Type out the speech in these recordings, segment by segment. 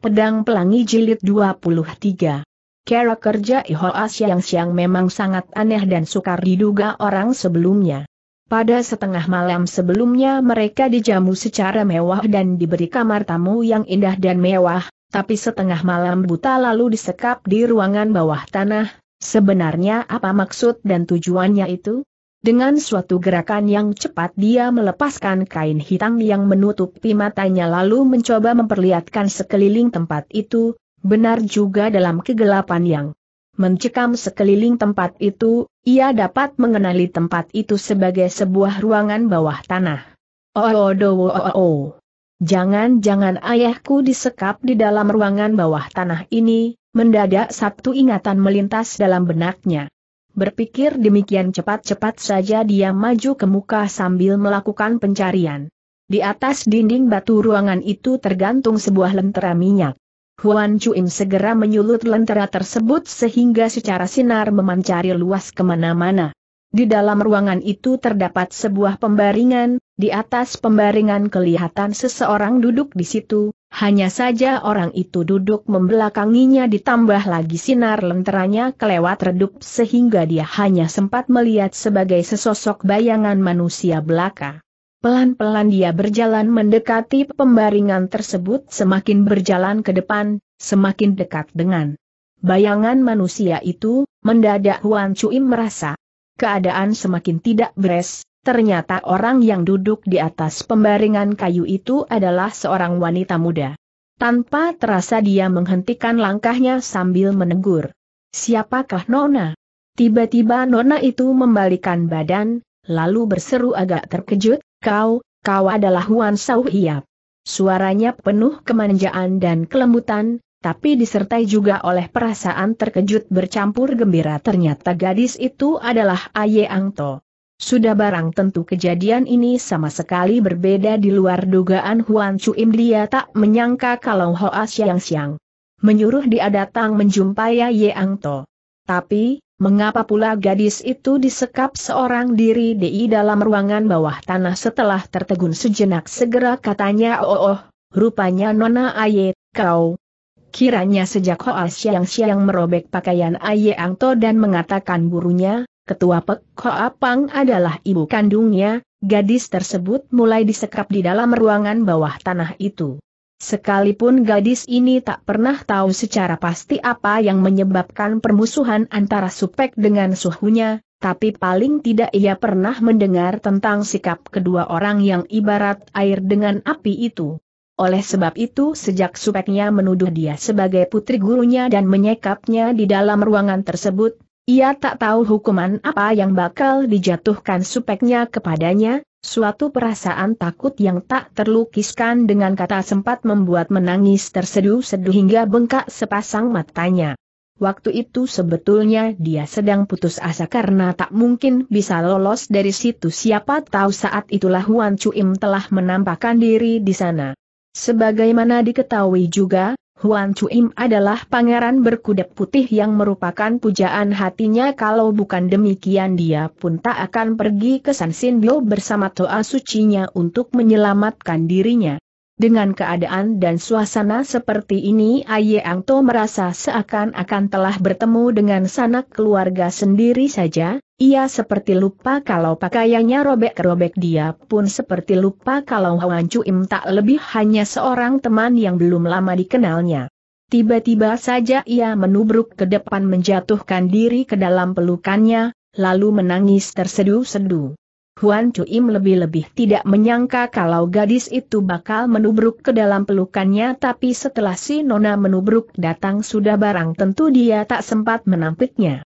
Pedang Pelangi Jilid 23 Kerja kerja Ihoa yang siang memang sangat aneh dan sukar diduga orang sebelumnya. Pada setengah malam sebelumnya mereka dijamu secara mewah dan diberi kamar tamu yang indah dan mewah, tapi setengah malam buta lalu disekap di ruangan bawah tanah. Sebenarnya apa maksud dan tujuannya itu? Dengan suatu gerakan yang cepat dia melepaskan kain hitam yang menutupi matanya lalu mencoba memperlihatkan sekeliling tempat itu, benar juga dalam kegelapan yang mencekam sekeliling tempat itu, ia dapat mengenali tempat itu sebagai sebuah ruangan bawah tanah. Oh, oh, oh, oh, oh. Jangan-jangan ayahku disekap di dalam ruangan bawah tanah ini, mendadak satu ingatan melintas dalam benaknya. Berpikir demikian cepat-cepat saja dia maju ke muka sambil melakukan pencarian. Di atas dinding batu ruangan itu tergantung sebuah lentera minyak. Huan Chuim segera menyulut lentera tersebut sehingga secara sinar memancari luas kemana-mana. Di dalam ruangan itu terdapat sebuah pembaringan, di atas pembaringan kelihatan seseorang duduk di situ, hanya saja orang itu duduk membelakanginya ditambah lagi sinar lenteranya kelewat redup sehingga dia hanya sempat melihat sebagai sesosok bayangan manusia belaka. Pelan-pelan dia berjalan mendekati pembaringan tersebut semakin berjalan ke depan, semakin dekat dengan bayangan manusia itu, mendadak Huan Cui merasa keadaan semakin tidak beres, ternyata orang yang duduk di atas pembaringan kayu itu adalah seorang wanita muda. Tanpa terasa dia menghentikan langkahnya sambil menegur. Siapakah Nona? Tiba-tiba Nona itu membalikan badan, lalu berseru agak terkejut, kau, kau adalah Huan Sau Suaranya penuh kemanjaan dan kelembutan, tapi disertai juga oleh perasaan terkejut bercampur gembira ternyata gadis itu adalah Aye Angto. Sudah barang tentu kejadian ini sama sekali berbeda di luar dugaan Huan Chuim dia tak menyangka kalau Hoa yang siang menyuruh dia datang menjumpai Aye Angto. Tapi, mengapa pula gadis itu disekap seorang diri di dalam ruangan bawah tanah setelah tertegun sejenak segera katanya oh oh, rupanya Nona Aye, kau, Kiranya sejak Hoa Siang Siang merobek pakaian Aye Angto dan mengatakan gurunya, ketua Pek Hoa Pang adalah ibu kandungnya, gadis tersebut mulai disekap di dalam ruangan bawah tanah itu. Sekalipun gadis ini tak pernah tahu secara pasti apa yang menyebabkan permusuhan antara Supek dengan suhunya, tapi paling tidak ia pernah mendengar tentang sikap kedua orang yang ibarat air dengan api itu. Oleh sebab itu sejak supeknya menuduh dia sebagai putri gurunya dan menyekapnya di dalam ruangan tersebut, ia tak tahu hukuman apa yang bakal dijatuhkan supeknya kepadanya, suatu perasaan takut yang tak terlukiskan dengan kata sempat membuat menangis terseduh-seduh hingga bengkak sepasang matanya. Waktu itu sebetulnya dia sedang putus asa karena tak mungkin bisa lolos dari situ siapa tahu saat itulah Huan Cuim telah menampakkan diri di sana. Sebagaimana diketahui juga, Huan Chuim adalah pangeran berkuda putih yang merupakan pujaan hatinya kalau bukan demikian dia pun tak akan pergi ke San Sinbio bersama Toa Sucinya untuk menyelamatkan dirinya. Dengan keadaan dan suasana seperti ini Aye Angto merasa seakan-akan telah bertemu dengan sanak keluarga sendiri saja, ia seperti lupa kalau pakaiannya robek-robek dia pun seperti lupa kalau Hwan Im tak lebih hanya seorang teman yang belum lama dikenalnya. Tiba-tiba saja ia menubruk ke depan menjatuhkan diri ke dalam pelukannya, lalu menangis tersedu-sedu. Huan Im lebih-lebih tidak menyangka kalau gadis itu bakal menubruk ke dalam pelukannya tapi setelah si Nona menubruk datang sudah barang tentu dia tak sempat menampiknya.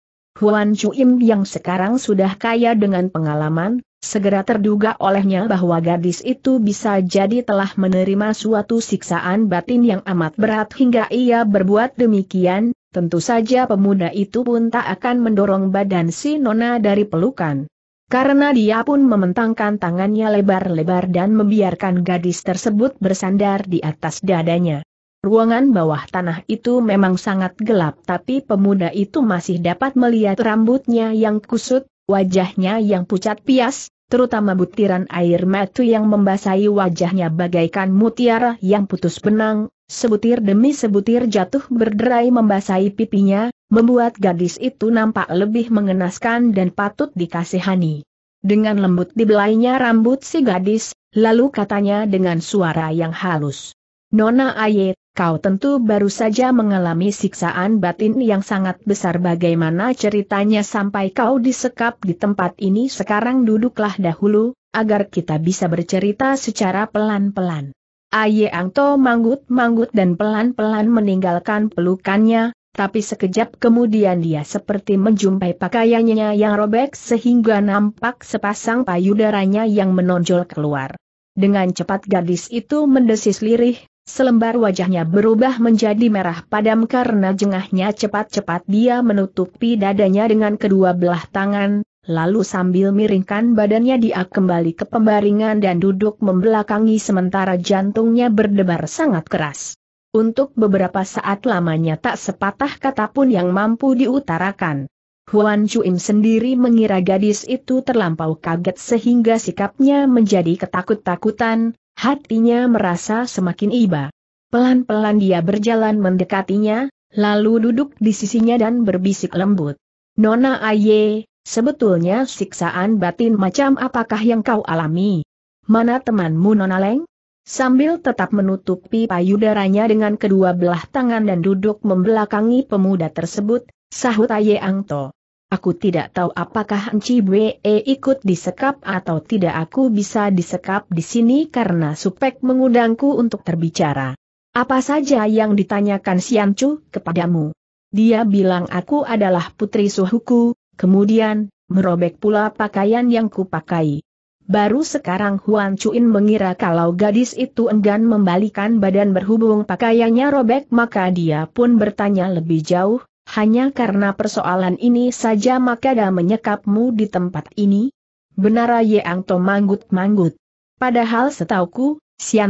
Huan Chuim yang sekarang sudah kaya dengan pengalaman, segera terduga olehnya bahwa gadis itu bisa jadi telah menerima suatu siksaan batin yang amat berat hingga ia berbuat demikian, tentu saja pemuda itu pun tak akan mendorong badan si Nona dari pelukan. Karena dia pun mementangkan tangannya lebar-lebar dan membiarkan gadis tersebut bersandar di atas dadanya. Ruangan bawah tanah itu memang sangat gelap tapi pemuda itu masih dapat melihat rambutnya yang kusut, wajahnya yang pucat pias, terutama butiran air matu yang membasahi wajahnya bagaikan mutiara yang putus benang, sebutir demi sebutir jatuh berderai membasahi pipinya, membuat gadis itu nampak lebih mengenaskan dan patut dikasihani. Dengan lembut dibelainya rambut si gadis, lalu katanya dengan suara yang halus. Nona Aye, kau tentu baru saja mengalami siksaan batin yang sangat besar bagaimana ceritanya sampai kau disekap di tempat ini sekarang duduklah dahulu, agar kita bisa bercerita secara pelan-pelan. Aye Angto manggut-manggut dan pelan-pelan meninggalkan pelukannya, tapi sekejap kemudian dia seperti menjumpai pakaiannya yang robek sehingga nampak sepasang payudaranya yang menonjol keluar. Dengan cepat gadis itu mendesis lirih, Selembar wajahnya berubah menjadi merah padam karena jengahnya cepat-cepat dia menutupi dadanya dengan kedua belah tangan, lalu sambil miringkan badannya dia kembali ke pembaringan dan duduk membelakangi sementara jantungnya berdebar sangat keras. Untuk beberapa saat lamanya tak sepatah kata pun yang mampu diutarakan. Huan Chuim sendiri mengira gadis itu terlampau kaget sehingga sikapnya menjadi ketakut-takutan, Hatinya merasa semakin iba. Pelan-pelan dia berjalan mendekatinya, lalu duduk di sisinya dan berbisik lembut. Nona Aye, sebetulnya siksaan batin macam apakah yang kau alami? Mana temanmu Nona Leng? Sambil tetap menutupi payudaranya dengan kedua belah tangan dan duduk membelakangi pemuda tersebut, sahut Aye Angto. Aku tidak tahu apakah Enci Bwe ikut disekap atau tidak aku bisa disekap di sini karena Supek mengundangku untuk terbicara. Apa saja yang ditanyakan Siancu kepadamu? Dia bilang aku adalah putri suhuku, kemudian, merobek pula pakaian yang kupakai. Baru sekarang Huan Chuin mengira kalau gadis itu enggan membalikan badan berhubung pakaiannya robek maka dia pun bertanya lebih jauh, hanya karena persoalan ini saja maka dia menyekapmu di tempat ini? Benar Ang To manggut-manggut. Padahal setauku,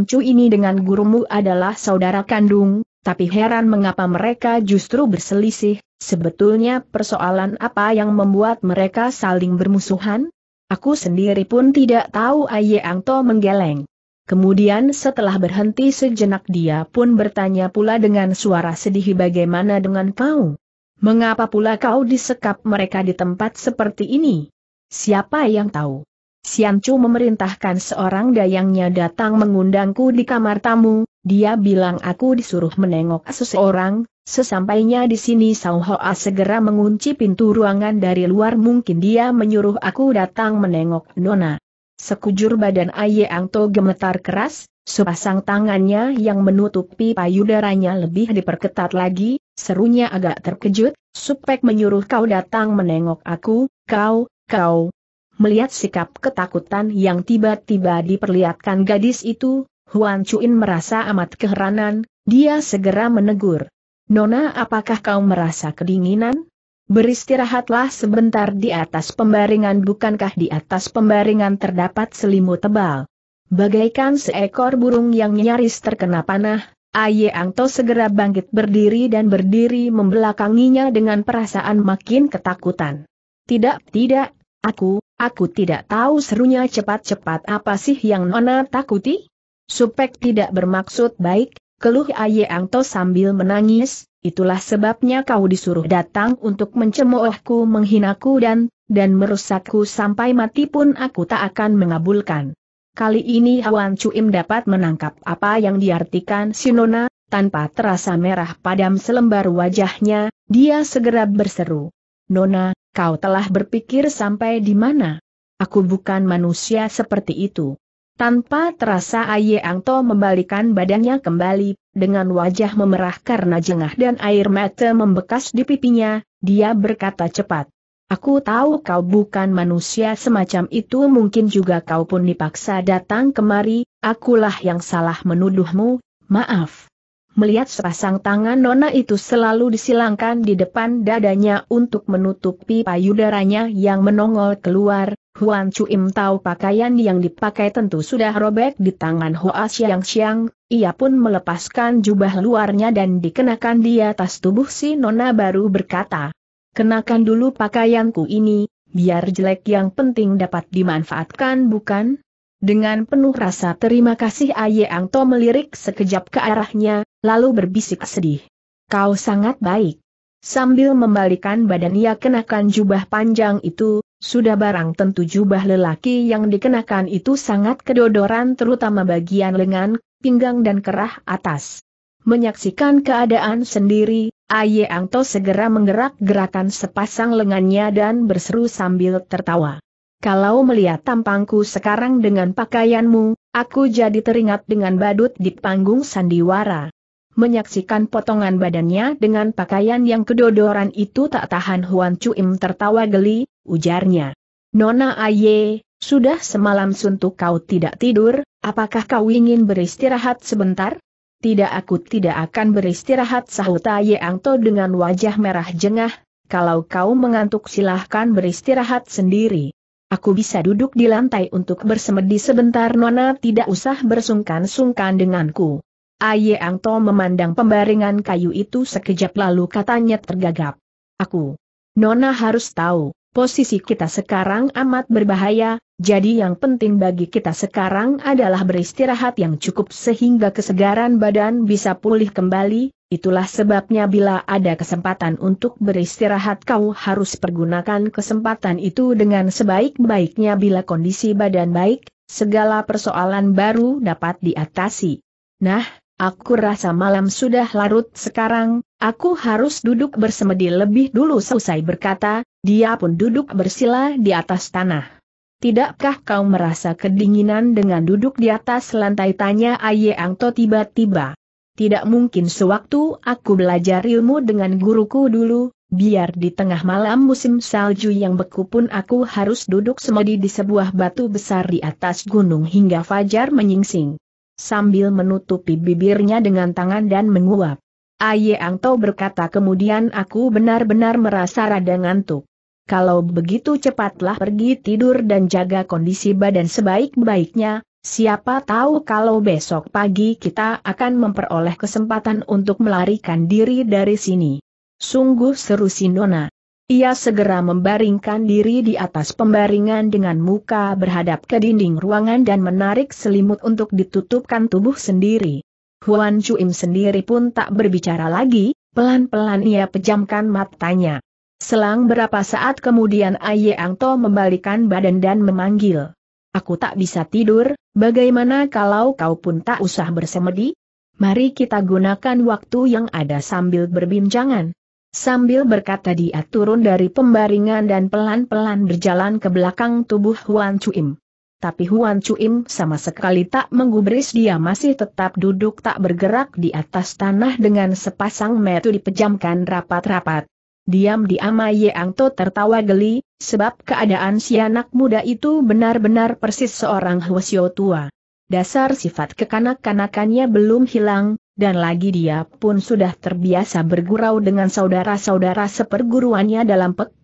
Chu ini dengan gurumu adalah saudara kandung, tapi heran mengapa mereka justru berselisih, sebetulnya persoalan apa yang membuat mereka saling bermusuhan? Aku sendiri pun tidak tahu Ayang To menggeleng. Kemudian setelah berhenti sejenak dia pun bertanya pula dengan suara sedih bagaimana dengan kau? Mengapa pula kau disekap mereka di tempat seperti ini? Siapa yang tahu? Siancu memerintahkan seorang dayangnya datang mengundangku di kamar tamu, dia bilang aku disuruh menengok seseorang, sesampainya di sini Sao Hoa segera mengunci pintu ruangan dari luar mungkin dia menyuruh aku datang menengok Nona. Sekujur badan aye To gemetar keras, sepasang tangannya yang menutupi payudaranya lebih diperketat lagi, serunya agak terkejut, Supek menyuruh kau datang menengok aku, kau, kau. Melihat sikap ketakutan yang tiba-tiba diperlihatkan gadis itu, Huan Chuin merasa amat keheranan, dia segera menegur. Nona apakah kau merasa kedinginan? Beristirahatlah sebentar di atas pembaringan bukankah di atas pembaringan terdapat selimut tebal. Bagaikan seekor burung yang nyaris terkena panah, Aye Angto segera bangkit berdiri dan berdiri membelakanginya dengan perasaan makin ketakutan. Tidak, tidak, aku, aku tidak tahu serunya cepat-cepat apa sih yang Nona takuti? Supek tidak bermaksud baik, keluh Aye Angto sambil menangis, Itulah sebabnya kau disuruh datang untuk mencemoohku menghinaku dan, dan merusakku sampai mati pun aku tak akan mengabulkan. Kali ini Hawan Cuim dapat menangkap apa yang diartikan Sinona, tanpa terasa merah padam selembar wajahnya, dia segera berseru. Nona, kau telah berpikir sampai di mana? Aku bukan manusia seperti itu. Tanpa terasa Aye Angto membalikan badannya kembali, dengan wajah memerah karena jengah dan air mata membekas di pipinya, dia berkata cepat. Aku tahu kau bukan manusia semacam itu mungkin juga kau pun dipaksa datang kemari, akulah yang salah menuduhmu, maaf. Melihat sepasang tangan Nona itu selalu disilangkan di depan dadanya untuk menutupi payudaranya yang menongol keluar, Huan Chuim tahu pakaian yang dipakai tentu sudah robek di tangan Hoa Xiang Xiang, ia pun melepaskan jubah luarnya dan dikenakan di atas tubuh si Nona baru berkata, Kenakan dulu pakaianku ini, biar jelek yang penting dapat dimanfaatkan bukan? Dengan penuh rasa terima kasih Aye To melirik sekejap ke arahnya, lalu berbisik sedih. Kau sangat baik. Sambil membalikan badan ia kenakan jubah panjang itu, sudah barang tentu jubah lelaki yang dikenakan itu sangat kedodoran terutama bagian lengan, pinggang dan kerah atas. Menyaksikan keadaan sendiri, Aye Angto segera menggerak-gerakan sepasang lengannya dan berseru sambil tertawa. Kalau melihat tampangku sekarang dengan pakaianmu, aku jadi teringat dengan badut di panggung sandiwara. Menyaksikan potongan badannya dengan pakaian yang kedodoran itu tak tahan Huan Chuim tertawa geli, ujarnya. Nona Aye, sudah semalam suntuk kau tidak tidur, apakah kau ingin beristirahat sebentar? Tidak aku tidak akan beristirahat sahut Aye Angto dengan wajah merah jengah, kalau kau mengantuk silahkan beristirahat sendiri. Aku bisa duduk di lantai untuk bersemedi sebentar Nona tidak usah bersungkan-sungkan denganku. Aye Angto memandang pembaringan kayu itu sekejap lalu katanya tergagap. Aku. Nona harus tahu posisi kita sekarang amat berbahaya, jadi yang penting bagi kita sekarang adalah beristirahat yang cukup sehingga kesegaran badan bisa pulih kembali, itulah sebabnya bila ada kesempatan untuk beristirahat kau harus pergunakan kesempatan itu dengan sebaik-baiknya bila kondisi badan baik, segala persoalan baru dapat diatasi. Nah, aku rasa malam sudah larut sekarang, aku harus duduk bersemedi lebih dulu selesai berkata, dia pun duduk bersila di atas tanah. Tidakkah kau merasa kedinginan dengan duduk di atas lantai tanya Aye Angto tiba-tiba? Tidak mungkin sewaktu aku belajar ilmu dengan guruku dulu, biar di tengah malam musim salju yang beku pun aku harus duduk semedi di sebuah batu besar di atas gunung hingga fajar menyingsing. Sambil menutupi bibirnya dengan tangan dan menguap. Aye Angto berkata kemudian aku benar-benar merasa rada ngantuk. Kalau begitu cepatlah pergi tidur dan jaga kondisi badan sebaik-baiknya, siapa tahu kalau besok pagi kita akan memperoleh kesempatan untuk melarikan diri dari sini. Sungguh seru Sinona. Ia segera membaringkan diri di atas pembaringan dengan muka berhadap ke dinding ruangan dan menarik selimut untuk ditutupkan tubuh sendiri. Huan Chuim sendiri pun tak berbicara lagi, pelan-pelan ia pejamkan matanya. Selang berapa saat kemudian Aye Angto membalikan badan dan memanggil. Aku tak bisa tidur, bagaimana kalau kau pun tak usah bersemedi? Mari kita gunakan waktu yang ada sambil berbincangan. Sambil berkata dia turun dari pembaringan dan pelan-pelan berjalan ke belakang tubuh Huan Chuim. Tapi Huan Chuim sama sekali tak menggubris dia masih tetap duduk tak bergerak di atas tanah dengan sepasang metu dipejamkan rapat-rapat. Diam-diam Yang To tertawa geli, sebab keadaan si anak muda itu benar-benar persis seorang Hwasyo tua. Dasar sifat kekanak-kanakannya belum hilang, dan lagi dia pun sudah terbiasa bergurau dengan saudara-saudara seperguruannya dalam pek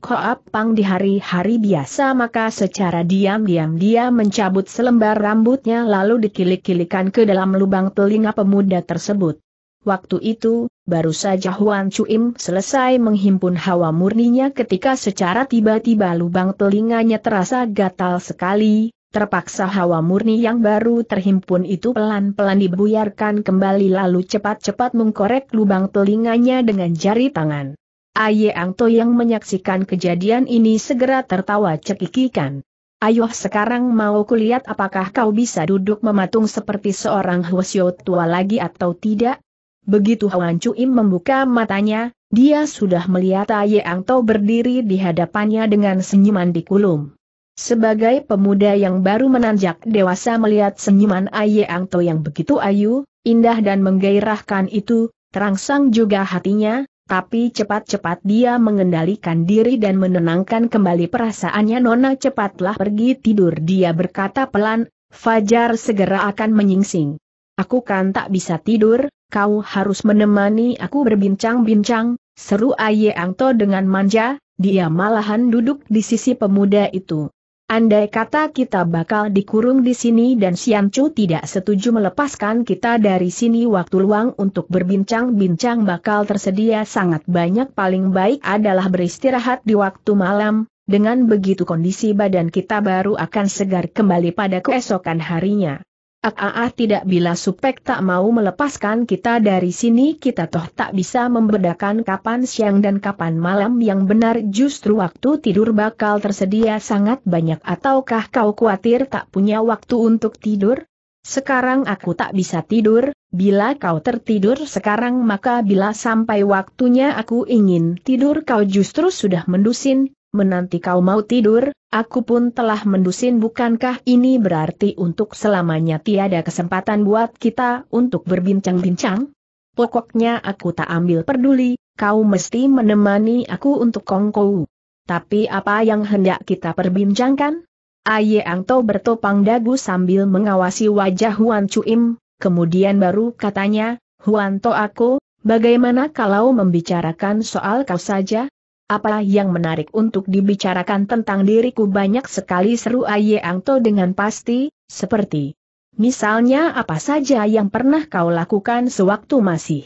pang di hari-hari biasa maka secara diam-diam dia mencabut selembar rambutnya lalu dikilik-kilikan ke dalam lubang telinga pemuda tersebut. Waktu itu, baru saja Huan Chuim selesai menghimpun hawa murninya ketika secara tiba-tiba lubang telinganya terasa gatal sekali, terpaksa hawa murni yang baru terhimpun itu pelan-pelan dibuyarkan kembali lalu cepat-cepat mengkorek lubang telinganya dengan jari tangan. Ang To yang menyaksikan kejadian ini segera tertawa cekikikan. Ayuh sekarang mau kulihat apakah kau bisa duduk mematung seperti seorang Hwasyo tua lagi atau tidak? Begitu Huan cuim membuka matanya, dia sudah melihat Yang to berdiri di hadapannya dengan senyuman di kulum. Sebagai pemuda yang baru menanjak dewasa melihat senyuman Yang to yang begitu ayu, indah dan menggairahkan itu, terangsang juga hatinya, tapi cepat-cepat dia mengendalikan diri dan menenangkan kembali perasaannya Nona cepatlah pergi tidur dia berkata pelan, Fajar segera akan menyingsing. Aku kan tak bisa tidur, kau harus menemani aku berbincang-bincang, seru Aye Angto dengan manja, dia malahan duduk di sisi pemuda itu. Andai kata kita bakal dikurung di sini dan Siancu tidak setuju melepaskan kita dari sini waktu luang untuk berbincang-bincang bakal tersedia sangat banyak paling baik adalah beristirahat di waktu malam, dengan begitu kondisi badan kita baru akan segar kembali pada keesokan harinya. Aa tidak bila supek tak mau melepaskan kita dari sini kita toh tak bisa membedakan kapan siang dan kapan malam yang benar justru waktu tidur bakal tersedia sangat banyak ataukah kau khawatir tak punya waktu untuk tidur? Sekarang aku tak bisa tidur, bila kau tertidur sekarang maka bila sampai waktunya aku ingin tidur kau justru sudah mendusin, menanti kau mau tidur, Aku pun telah mendusin bukankah ini berarti untuk selamanya tiada kesempatan buat kita untuk berbincang-bincang? Pokoknya aku tak ambil peduli, kau mesti menemani aku untuk kongkow. Tapi apa yang hendak kita perbincangkan? Aye Angto bertopang dagu sambil mengawasi wajah Huan Cuim, kemudian baru katanya, Huan To aku, bagaimana kalau membicarakan soal kau saja? Apa yang menarik untuk dibicarakan tentang diriku banyak sekali seru Aye Angto dengan pasti, seperti Misalnya apa saja yang pernah kau lakukan sewaktu masih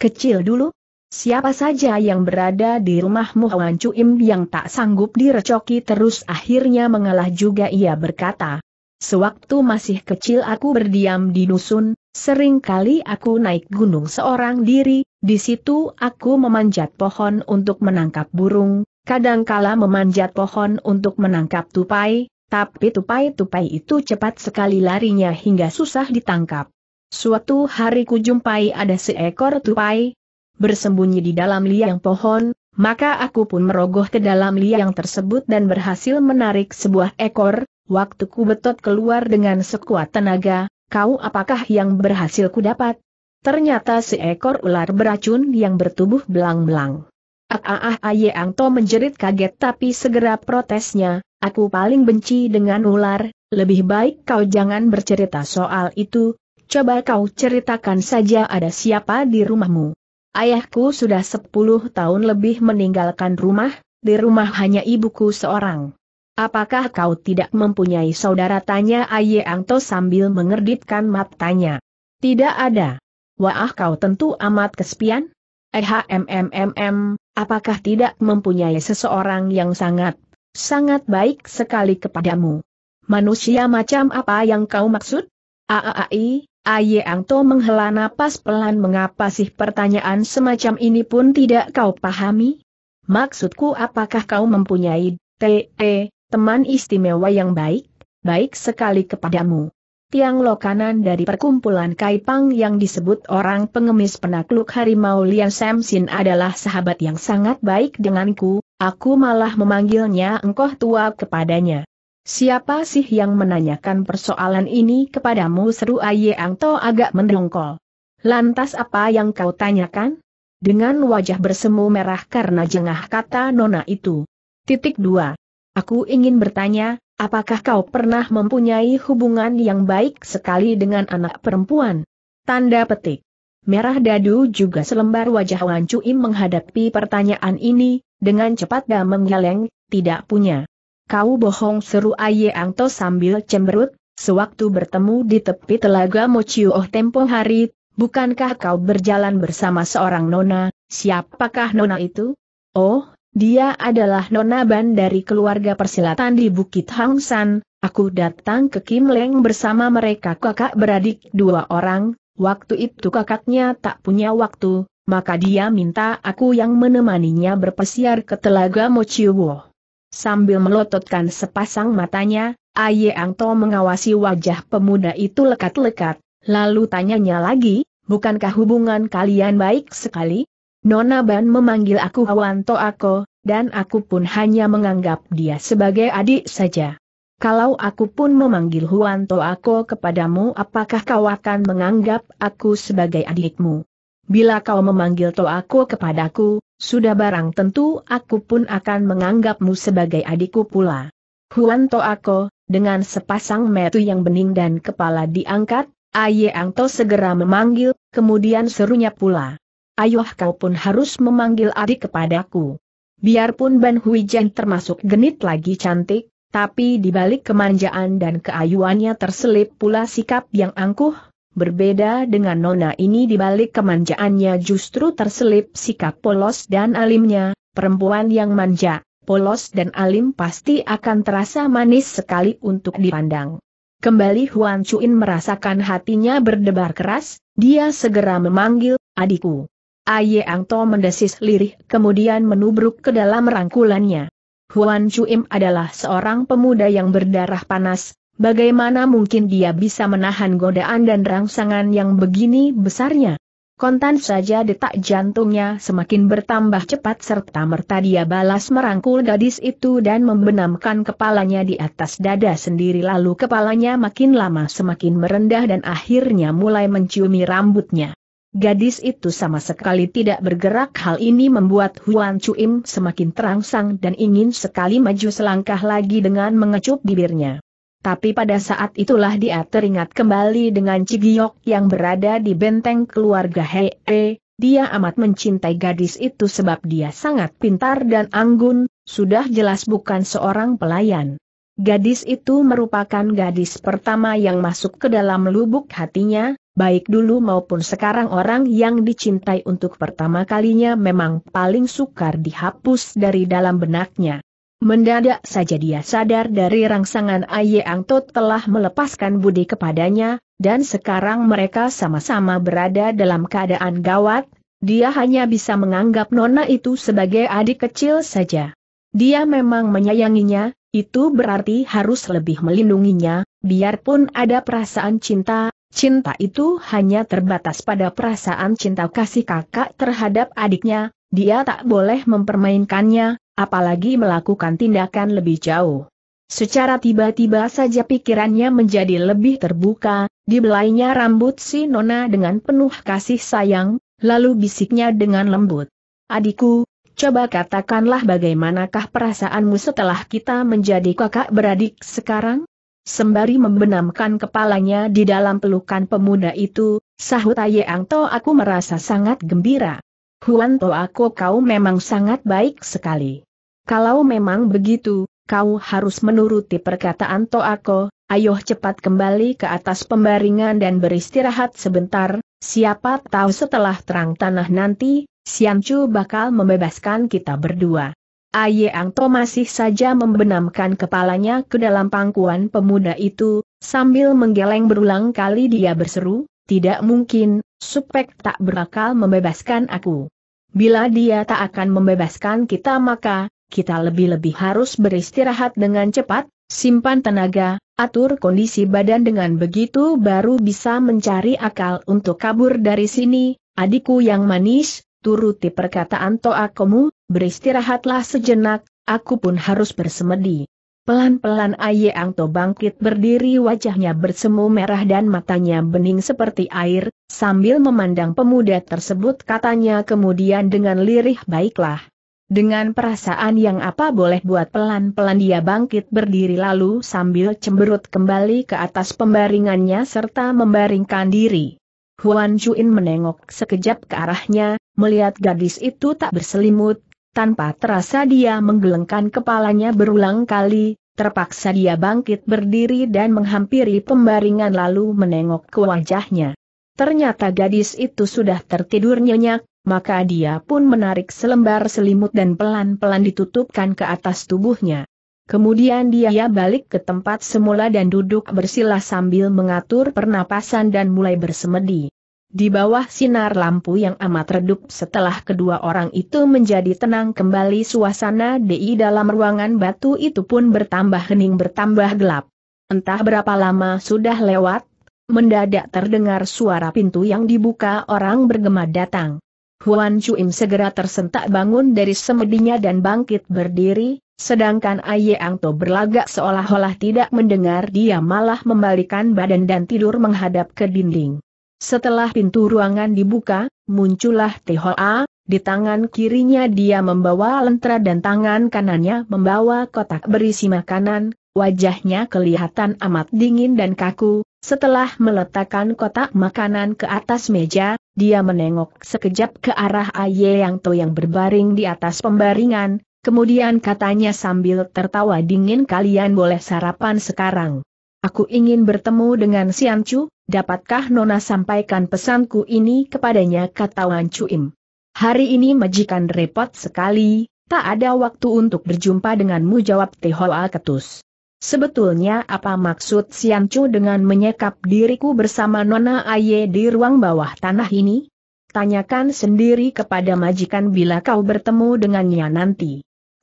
kecil dulu? Siapa saja yang berada di rumahmu Hwan Cuim yang tak sanggup direcoki terus akhirnya mengalah juga ia berkata. Sewaktu masih kecil aku berdiam di dusun, Sering kali aku naik gunung seorang diri, di situ aku memanjat pohon untuk menangkap burung, kadangkala memanjat pohon untuk menangkap tupai, tapi tupai-tupai itu cepat sekali larinya hingga susah ditangkap. Suatu hari kujumpai ada seekor tupai, bersembunyi di dalam liang pohon, maka aku pun merogoh ke dalam liang tersebut dan berhasil menarik sebuah ekor, waktu ku betot keluar dengan sekuat tenaga, kau apakah yang berhasil kudapat? Ternyata seekor ular beracun yang bertubuh belang-belang. Ah ah, ah, ah Angto menjerit kaget tapi segera protesnya, aku paling benci dengan ular, lebih baik kau jangan bercerita soal itu, coba kau ceritakan saja ada siapa di rumahmu. Ayahku sudah 10 tahun lebih meninggalkan rumah, di rumah hanya ibuku seorang. Apakah kau tidak mempunyai saudara? Tanya Aye Angto sambil mengerditkan matanya. Tidak ada. Wah kau tentu amat kesepian? EHMMMM, apakah tidak mempunyai seseorang yang sangat, sangat baik sekali kepadamu? Manusia macam apa yang kau maksud? Aai, Aye Angto menghela napas pelan mengapa sih pertanyaan semacam ini pun tidak kau pahami? Maksudku apakah kau mempunyai T.E teman istimewa yang baik, baik sekali kepadamu. Tiang lokanan dari perkumpulan Kaipang yang disebut orang pengemis penakluk harimau Lian Samsin adalah sahabat yang sangat baik denganku, aku malah memanggilnya engkau tua kepadanya. Siapa sih yang menanyakan persoalan ini kepadamu seru Aye Angto agak mendongkol. Lantas apa yang kau tanyakan? Dengan wajah bersemu merah karena jengah kata nona itu. Titik 2. Aku ingin bertanya, apakah kau pernah mempunyai hubungan yang baik sekali dengan anak perempuan? Tanda petik. Merah dadu juga selembar wajah Wan Cui menghadapi pertanyaan ini, dengan cepat dan menggeleng, tidak punya. Kau bohong seru Aye Angto sambil cemberut, sewaktu bertemu di tepi telaga Mochiu Oh tempo hari, bukankah kau berjalan bersama seorang nona, siapakah nona itu? Oh, dia adalah nona ban dari keluarga persilatan di Bukit Hang San, aku datang ke Kim Leng bersama mereka kakak beradik dua orang, waktu itu kakaknya tak punya waktu, maka dia minta aku yang menemaninya berpesiar ke Telaga Mochiwo. Sambil melototkan sepasang matanya, Aye Angto mengawasi wajah pemuda itu lekat-lekat, lalu tanyanya lagi, bukankah hubungan kalian baik sekali? Nona Ban memanggil aku Hawanto Ako, dan aku pun hanya menganggap dia sebagai adik saja. Kalau aku pun memanggil Huanto Ako kepadamu apakah kau akan menganggap aku sebagai adikmu? Bila kau memanggil To Ako kepadaku, sudah barang tentu aku pun akan menganggapmu sebagai adikku pula. Huanto Ako, dengan sepasang metu yang bening dan kepala diangkat, Aye Angto segera memanggil, kemudian serunya pula ayuh kau pun harus memanggil adik kepadaku. Biarpun Ban Huijen termasuk genit lagi cantik, tapi dibalik kemanjaan dan keayuannya terselip pula sikap yang angkuh, Berbeda dengan Nona ini dibalik kemanjaannya justru terselip sikap polos dan alimnya, perempuan yang manja, polos dan alim pasti akan terasa manis sekali untuk dipandang. Kembali Huan Chuin merasakan hatinya berdebar keras, dia segera memanggil, adikku. Aye Ang To mendesis lirih kemudian menubruk ke dalam rangkulannya. Huan Chuim adalah seorang pemuda yang berdarah panas, bagaimana mungkin dia bisa menahan godaan dan rangsangan yang begini besarnya? Kontan saja detak jantungnya semakin bertambah cepat serta merta dia balas merangkul gadis itu dan membenamkan kepalanya di atas dada sendiri lalu kepalanya makin lama semakin merendah dan akhirnya mulai menciumi rambutnya. Gadis itu sama sekali tidak bergerak hal ini membuat Huan Chuim semakin terangsang dan ingin sekali maju selangkah lagi dengan mengecup bibirnya. Tapi pada saat itulah dia teringat kembali dengan Cigiok yang berada di benteng keluarga Hei, -he. dia amat mencintai gadis itu sebab dia sangat pintar dan anggun, sudah jelas bukan seorang pelayan. Gadis itu merupakan gadis pertama yang masuk ke dalam lubuk hatinya, baik dulu maupun sekarang orang yang dicintai untuk pertama kalinya memang paling sukar dihapus dari dalam benaknya. Mendadak saja dia sadar dari rangsangan Ang Tot telah melepaskan budi kepadanya, dan sekarang mereka sama-sama berada dalam keadaan gawat, dia hanya bisa menganggap Nona itu sebagai adik kecil saja. Dia memang menyayanginya, itu berarti harus lebih melindunginya, biarpun ada perasaan cinta, Cinta itu hanya terbatas pada perasaan cinta kasih kakak terhadap adiknya, dia tak boleh mempermainkannya, apalagi melakukan tindakan lebih jauh. Secara tiba-tiba saja pikirannya menjadi lebih terbuka, dibelainya rambut si Nona dengan penuh kasih sayang, lalu bisiknya dengan lembut. Adikku, coba katakanlah bagaimanakah perasaanmu setelah kita menjadi kakak beradik sekarang? Sembari membenamkan kepalanya di dalam pelukan pemuda itu, sahut Ayang To aku merasa sangat gembira. Huan To aku kau memang sangat baik sekali. Kalau memang begitu, kau harus menuruti perkataan To aku, ayo cepat kembali ke atas pembaringan dan beristirahat sebentar, siapa tahu setelah terang tanah nanti, Chu bakal membebaskan kita berdua. Ang To masih saja membenamkan kepalanya ke dalam pangkuan pemuda itu, sambil menggeleng berulang kali dia berseru, tidak mungkin, supek tak berakal membebaskan aku. Bila dia tak akan membebaskan kita maka, kita lebih-lebih harus beristirahat dengan cepat, simpan tenaga, atur kondisi badan dengan begitu baru bisa mencari akal untuk kabur dari sini, adikku yang manis, turuti perkataan toakomu, beristirahatlah sejenak, aku pun harus bersemedi. Pelan-pelan Aye Angto bangkit berdiri wajahnya bersemu merah dan matanya bening seperti air, sambil memandang pemuda tersebut katanya kemudian dengan lirih baiklah. Dengan perasaan yang apa boleh buat pelan-pelan dia bangkit berdiri lalu sambil cemberut kembali ke atas pembaringannya serta membaringkan diri. Huan Juin menengok sekejap ke arahnya, melihat gadis itu tak berselimut, tanpa terasa dia menggelengkan kepalanya berulang kali, terpaksa dia bangkit berdiri dan menghampiri pembaringan lalu menengok ke wajahnya. Ternyata gadis itu sudah tertidur nyenyak, maka dia pun menarik selembar selimut dan pelan-pelan ditutupkan ke atas tubuhnya. Kemudian dia balik ke tempat semula dan duduk bersila sambil mengatur pernapasan dan mulai bersemedi. Di bawah sinar lampu yang amat redup setelah kedua orang itu menjadi tenang kembali suasana di dalam ruangan batu itu pun bertambah hening bertambah gelap. Entah berapa lama sudah lewat, mendadak terdengar suara pintu yang dibuka orang bergema datang. Huan Chuim segera tersentak bangun dari semedinya dan bangkit berdiri, Sedangkan Aye Angto berlagak seolah-olah tidak mendengar dia malah membalikan badan dan tidur menghadap ke dinding. Setelah pintu ruangan dibuka, muncullah A. di tangan kirinya dia membawa lentera dan tangan kanannya membawa kotak berisi makanan, wajahnya kelihatan amat dingin dan kaku, setelah meletakkan kotak makanan ke atas meja, dia menengok sekejap ke arah Aye Angto yang berbaring di atas pembaringan, Kemudian katanya sambil tertawa dingin kalian boleh sarapan sekarang. Aku ingin bertemu dengan Sian Chu, dapatkah Nona sampaikan pesanku ini kepadanya kata Wan Chuim. Hari ini majikan repot sekali, tak ada waktu untuk berjumpa denganmu jawab Tehoa Ketus. Sebetulnya apa maksud Sian Chu dengan menyekap diriku bersama Nona Aye di ruang bawah tanah ini? Tanyakan sendiri kepada majikan bila kau bertemu dengannya nanti.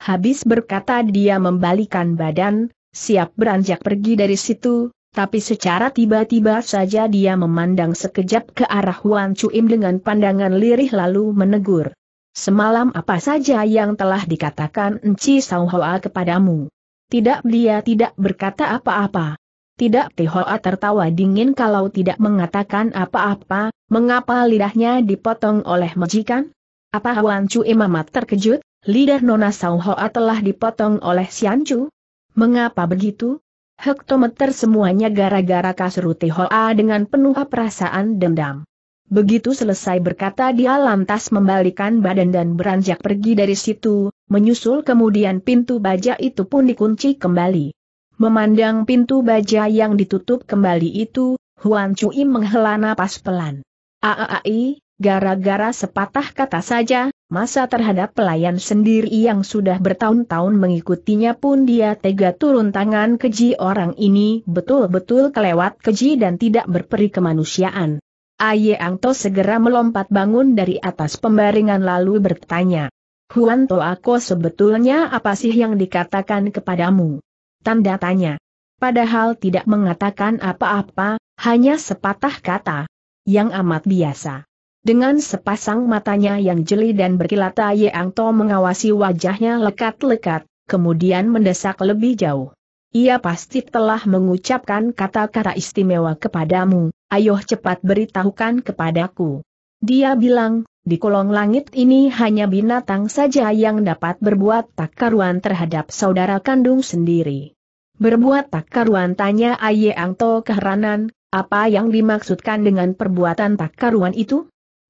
Habis berkata dia membalikan badan, siap beranjak pergi dari situ, tapi secara tiba-tiba saja dia memandang sekejap ke arah Wan Im dengan pandangan lirih lalu menegur. Semalam apa saja yang telah dikatakan Enci Sauhoa kepadamu? Tidak dia tidak berkata apa-apa. Tidak Tihoa tertawa dingin kalau tidak mengatakan apa-apa, mengapa lidahnya dipotong oleh majikan? Apa Wan Im amat terkejut? lidah Nona Hoa telah dipotong oleh Chu. Mengapa begitu? Hektometer semuanya gara-gara kasuruti Hoa dengan penuh perasaan dendam. Begitu selesai berkata dia lantas membalikan badan dan beranjak pergi dari situ, menyusul kemudian pintu baja itu pun dikunci kembali. Memandang pintu baja yang ditutup kembali itu, Huan Cui menghela napas pelan. Aai, Gara-gara sepatah kata saja, masa terhadap pelayan sendiri yang sudah bertahun-tahun mengikutinya pun dia tega turun tangan keji orang ini betul-betul kelewat keji dan tidak berperi kemanusiaan. Aye Angto segera melompat bangun dari atas pembaringan lalu bertanya. Huan aku sebetulnya apa sih yang dikatakan kepadamu? Tanda tanya. Padahal tidak mengatakan apa-apa, hanya sepatah kata. Yang amat biasa. Dengan sepasang matanya yang jeli dan berkilat Ang To mengawasi wajahnya lekat-lekat, kemudian mendesak lebih jauh. Ia pasti telah mengucapkan kata-kata istimewa kepadamu, ayo cepat beritahukan kepadaku. Dia bilang, di kolong langit ini hanya binatang saja yang dapat berbuat tak karuan terhadap saudara kandung sendiri. Berbuat tak karuan tanya Ayang To keheranan, apa yang dimaksudkan dengan perbuatan tak karuan itu?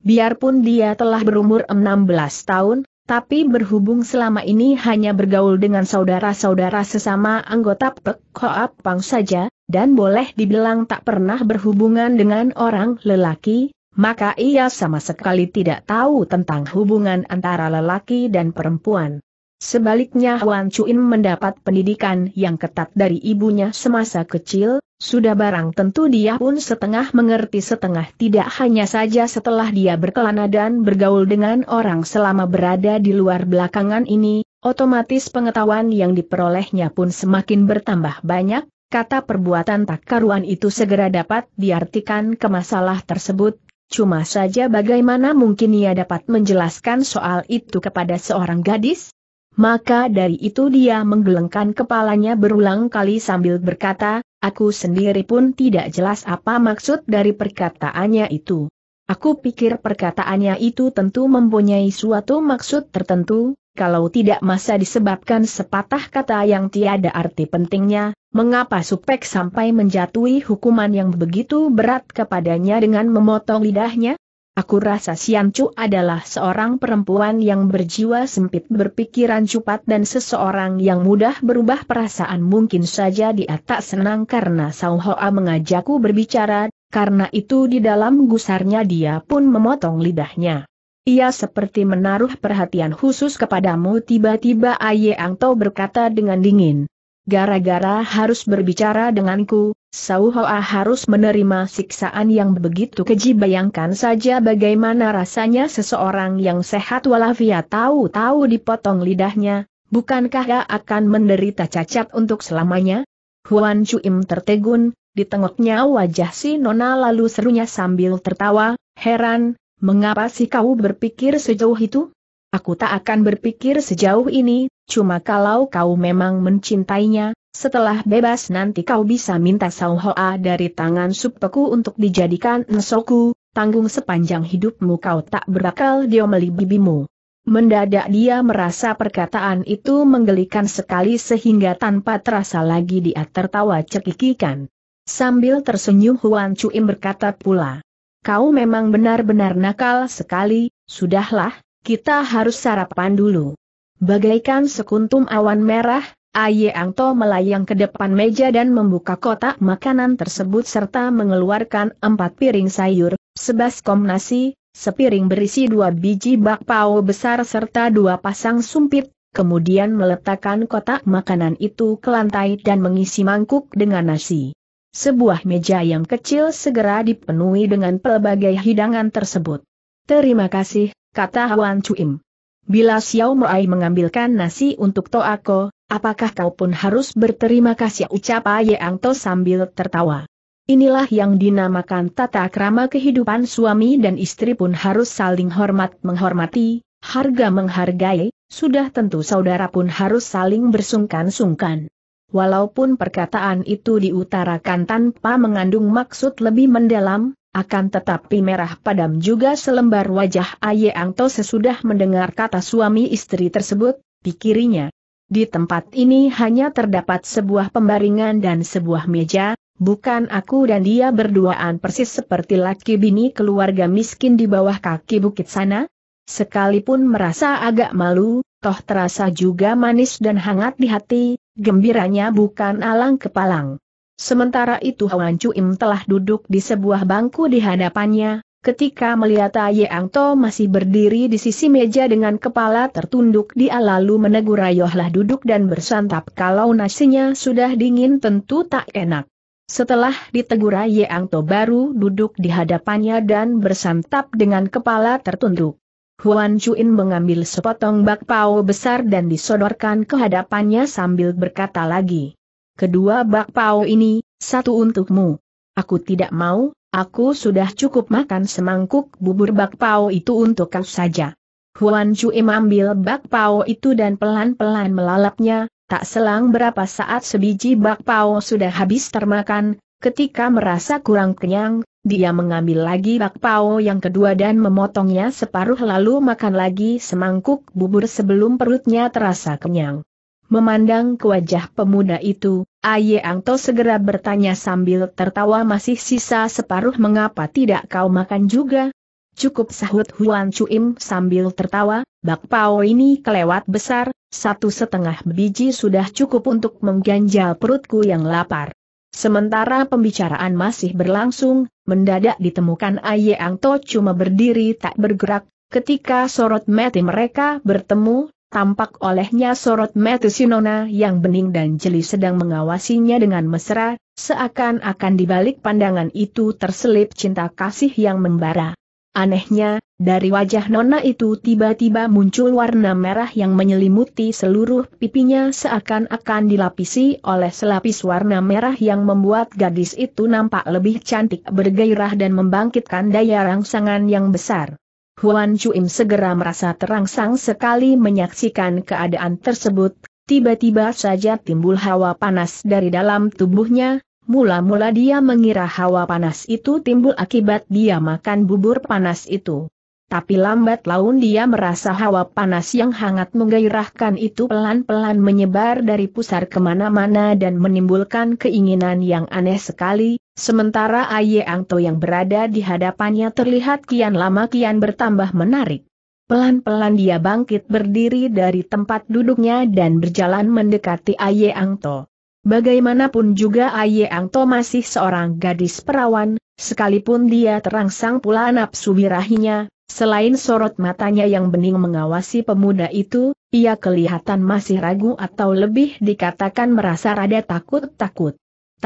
Biarpun dia telah berumur 16 tahun, tapi berhubung selama ini hanya bergaul dengan saudara-saudara sesama anggota Pek Koap Pang saja, dan boleh dibilang tak pernah berhubungan dengan orang lelaki, maka ia sama sekali tidak tahu tentang hubungan antara lelaki dan perempuan. Sebaliknya Wan Chuin mendapat pendidikan yang ketat dari ibunya semasa kecil, sudah barang tentu dia pun setengah mengerti setengah tidak hanya saja setelah dia berkelana dan bergaul dengan orang selama berada di luar belakangan ini, otomatis pengetahuan yang diperolehnya pun semakin bertambah banyak, kata perbuatan tak karuan itu segera dapat diartikan ke masalah tersebut, cuma saja bagaimana mungkin ia dapat menjelaskan soal itu kepada seorang gadis? Maka dari itu dia menggelengkan kepalanya berulang kali sambil berkata, aku sendiri pun tidak jelas apa maksud dari perkataannya itu. Aku pikir perkataannya itu tentu mempunyai suatu maksud tertentu, kalau tidak masa disebabkan sepatah kata yang tiada arti pentingnya, mengapa Supek sampai menjatuhi hukuman yang begitu berat kepadanya dengan memotong lidahnya? Aku rasa Siancu Chu adalah seorang perempuan yang berjiwa sempit berpikiran cepat dan seseorang yang mudah berubah perasaan mungkin saja dia tak senang karena Sao Hoa mengajakku berbicara, karena itu di dalam gusarnya dia pun memotong lidahnya. Ia seperti menaruh perhatian khusus kepadamu tiba-tiba Aye Angto berkata dengan dingin. Gara-gara harus berbicara denganku, Sauhoa harus menerima siksaan yang begitu keji bayangkan saja bagaimana rasanya seseorang yang sehat walafiat tahu-tahu dipotong lidahnya, bukankah ia akan menderita cacat untuk selamanya? Huan Chuim tertegun, ditengoknya wajah si Nona lalu serunya sambil tertawa, heran, mengapa sih kau berpikir sejauh itu? Aku tak akan berpikir sejauh ini, cuma kalau kau memang mencintainya, setelah bebas nanti kau bisa minta Sauhoa dari tangan Supeku untuk dijadikan nesoku, tanggung sepanjang hidupmu kau tak berakal diomeli bibimu. Mendadak dia merasa perkataan itu menggelikan sekali sehingga tanpa terasa lagi dia tertawa cekikikan. Sambil tersenyum Huan Chuim berkata pula, Kau memang benar-benar nakal sekali, sudahlah, kita harus sarapan dulu. Bagaikan sekuntum awan merah, Aye To melayang ke depan meja dan membuka kotak makanan tersebut serta mengeluarkan empat piring sayur, sebaskom nasi, sepiring berisi dua biji bakpao besar serta dua pasang sumpit, kemudian meletakkan kotak makanan itu ke lantai dan mengisi mangkuk dengan nasi. Sebuah meja yang kecil segera dipenuhi dengan pelbagai hidangan tersebut. Terima kasih, kata Huan Chuim. Bila Xiao Moai mengambilkan nasi untuk Toako, apakah kau pun harus berterima kasih ucap Yang To sambil tertawa. Inilah yang dinamakan tata krama kehidupan suami dan istri pun harus saling hormat menghormati, harga menghargai, sudah tentu saudara pun harus saling bersungkan-sungkan. Walaupun perkataan itu diutarakan tanpa mengandung maksud lebih mendalam, akan tetapi merah padam juga selembar wajah Aye Angto sesudah mendengar kata suami istri tersebut, pikirinya. Di tempat ini hanya terdapat sebuah pembaringan dan sebuah meja, bukan aku dan dia berduaan persis seperti laki bini keluarga miskin di bawah kaki bukit sana. Sekalipun merasa agak malu, toh terasa juga manis dan hangat di hati, gembiranya bukan alang kepalang. Sementara itu Huan Chiu-im telah duduk di sebuah bangku di hadapannya, ketika melihat Ang To masih berdiri di sisi meja dengan kepala tertunduk dia lalu menegur Ayohlah duduk dan bersantap kalau nasinya sudah dingin tentu tak enak. Setelah ditegur Ang To baru duduk di hadapannya dan bersantap dengan kepala tertunduk. Huan Chuin mengambil sepotong bakpao besar dan disodorkan ke hadapannya sambil berkata lagi kedua bakpao ini, satu untukmu. Aku tidak mau, aku sudah cukup makan semangkuk bubur bakpao itu untuk kau saja. Huan Cui mengambil bakpao itu dan pelan-pelan melalapnya, tak selang berapa saat sebiji bakpao sudah habis termakan, ketika merasa kurang kenyang, dia mengambil lagi bakpao yang kedua dan memotongnya separuh lalu makan lagi semangkuk bubur sebelum perutnya terasa kenyang. Memandang ke wajah pemuda itu, Aye Angto segera bertanya sambil tertawa masih sisa separuh mengapa tidak kau makan juga? Cukup sahut Huan Chuim sambil tertawa, bakpao ini kelewat besar, satu setengah biji sudah cukup untuk mengganjal perutku yang lapar. Sementara pembicaraan masih berlangsung, mendadak ditemukan Aye Angto cuma berdiri tak bergerak, ketika sorot mati mereka bertemu, tampak olehnya sorot mata Sinona yang bening dan jeli sedang mengawasinya dengan mesra, seakan-akan di balik pandangan itu terselip cinta kasih yang membara. Anehnya, dari wajah Nona itu tiba-tiba muncul warna merah yang menyelimuti seluruh pipinya seakan-akan dilapisi oleh selapis warna merah yang membuat gadis itu nampak lebih cantik bergairah dan membangkitkan daya rangsangan yang besar. Huan Chuim segera merasa terangsang sekali menyaksikan keadaan tersebut, tiba-tiba saja timbul hawa panas dari dalam tubuhnya, mula-mula dia mengira hawa panas itu timbul akibat dia makan bubur panas itu. Tapi lambat laun dia merasa hawa panas yang hangat menggairahkan itu pelan-pelan menyebar dari pusar kemana-mana dan menimbulkan keinginan yang aneh sekali, Sementara Aye Angto yang berada di hadapannya terlihat kian lama kian bertambah menarik. Pelan-pelan dia bangkit berdiri dari tempat duduknya dan berjalan mendekati Aye Angto. Bagaimanapun juga Aye Angto masih seorang gadis perawan, sekalipun dia terangsang pula nafsu birahinya, selain sorot matanya yang bening mengawasi pemuda itu, ia kelihatan masih ragu atau lebih dikatakan merasa rada takut-takut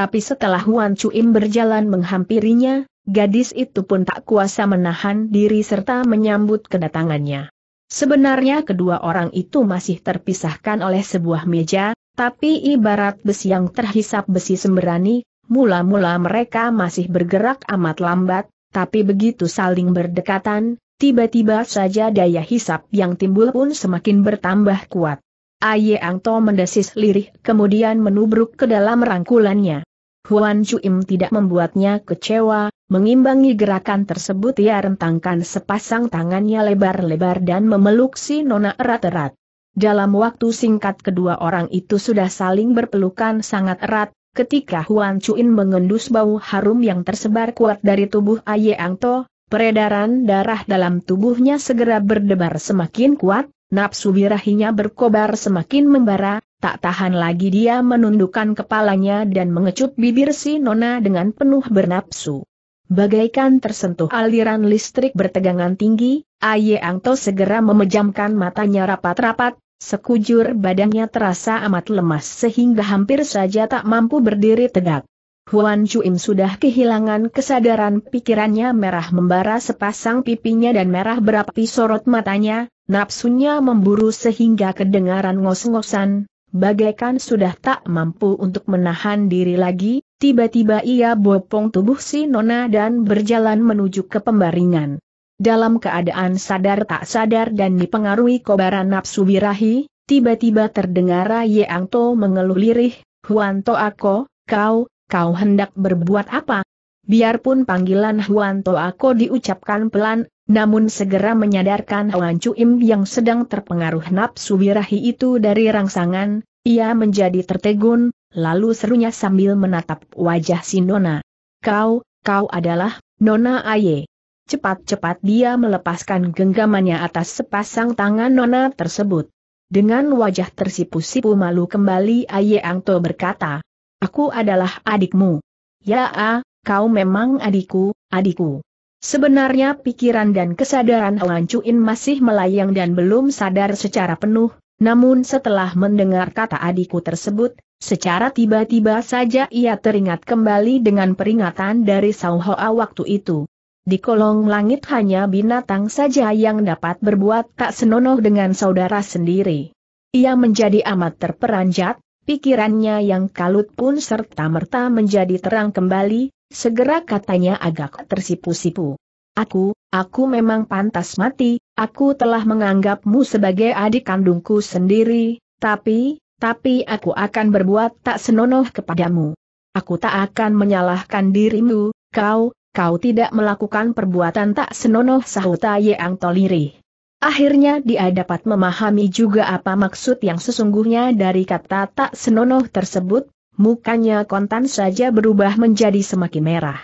tapi setelah Wan Chuim berjalan menghampirinya, gadis itu pun tak kuasa menahan diri serta menyambut kedatangannya. Sebenarnya kedua orang itu masih terpisahkan oleh sebuah meja, tapi ibarat besi yang terhisap besi sembrani, mula-mula mereka masih bergerak amat lambat, tapi begitu saling berdekatan, tiba-tiba saja daya hisap yang timbul pun semakin bertambah kuat. Aye Angto mendesis lirih kemudian menubruk ke dalam rangkulannya. Huan Chuim tidak membuatnya kecewa, mengimbangi gerakan tersebut ia rentangkan sepasang tangannya lebar-lebar dan memeluk si Nona erat-erat. Dalam waktu singkat kedua orang itu sudah saling berpelukan sangat erat, ketika Huan Chuin mengendus bau harum yang tersebar kuat dari tubuh Aye Angto, peredaran darah dalam tubuhnya segera berdebar semakin kuat, Nafsu birahinya berkobar semakin membara, tak tahan lagi dia menundukkan kepalanya dan mengecup bibir si Nona dengan penuh bernapsu. Bagaikan tersentuh aliran listrik bertegangan tinggi, Aye Angto segera memejamkan matanya rapat-rapat, sekujur badannya terasa amat lemas sehingga hampir saja tak mampu berdiri tegak. Huan Chuim sudah kehilangan kesadaran pikirannya merah membara sepasang pipinya dan merah berapi sorot matanya, nafsunya memburu sehingga kedengaran ngos-ngosan, bagaikan sudah tak mampu untuk menahan diri lagi, tiba-tiba ia bopong tubuh si Nona dan berjalan menuju ke pembaringan. Dalam keadaan sadar tak sadar dan dipengaruhi kobaran nafsu birahi, tiba-tiba terdengar Ang To mengeluh lirih, Huan To Ako, kau, kau hendak berbuat apa? Biarpun panggilan Huan Toako diucapkan pelan, namun segera menyadarkan Huan Im yang sedang terpengaruh nafsu birahi itu dari rangsangan, ia menjadi tertegun, lalu serunya sambil menatap wajah si Nona. Kau, kau adalah, Nona Aye. Cepat-cepat dia melepaskan genggamannya atas sepasang tangan Nona tersebut. Dengan wajah tersipu-sipu malu kembali Aye Angto berkata, Aku adalah adikmu. Ya, ah, kau memang adikku, adikku. Sebenarnya pikiran dan kesadaran Hwan masih melayang dan belum sadar secara penuh, namun setelah mendengar kata adikku tersebut, secara tiba-tiba saja ia teringat kembali dengan peringatan dari Sauhoa waktu itu. Di kolong langit hanya binatang saja yang dapat berbuat tak senonoh dengan saudara sendiri. Ia menjadi amat terperanjat, Pikirannya yang kalut pun serta-merta menjadi terang kembali, segera katanya agak tersipu-sipu. Aku, aku memang pantas mati, aku telah menganggapmu sebagai adik kandungku sendiri, tapi, tapi aku akan berbuat tak senonoh kepadamu. Aku tak akan menyalahkan dirimu, kau, kau tidak melakukan perbuatan tak senonoh sahuta Yang Toliri. Akhirnya dia dapat memahami juga apa maksud yang sesungguhnya dari kata tak senonoh tersebut, mukanya kontan saja berubah menjadi semakin merah.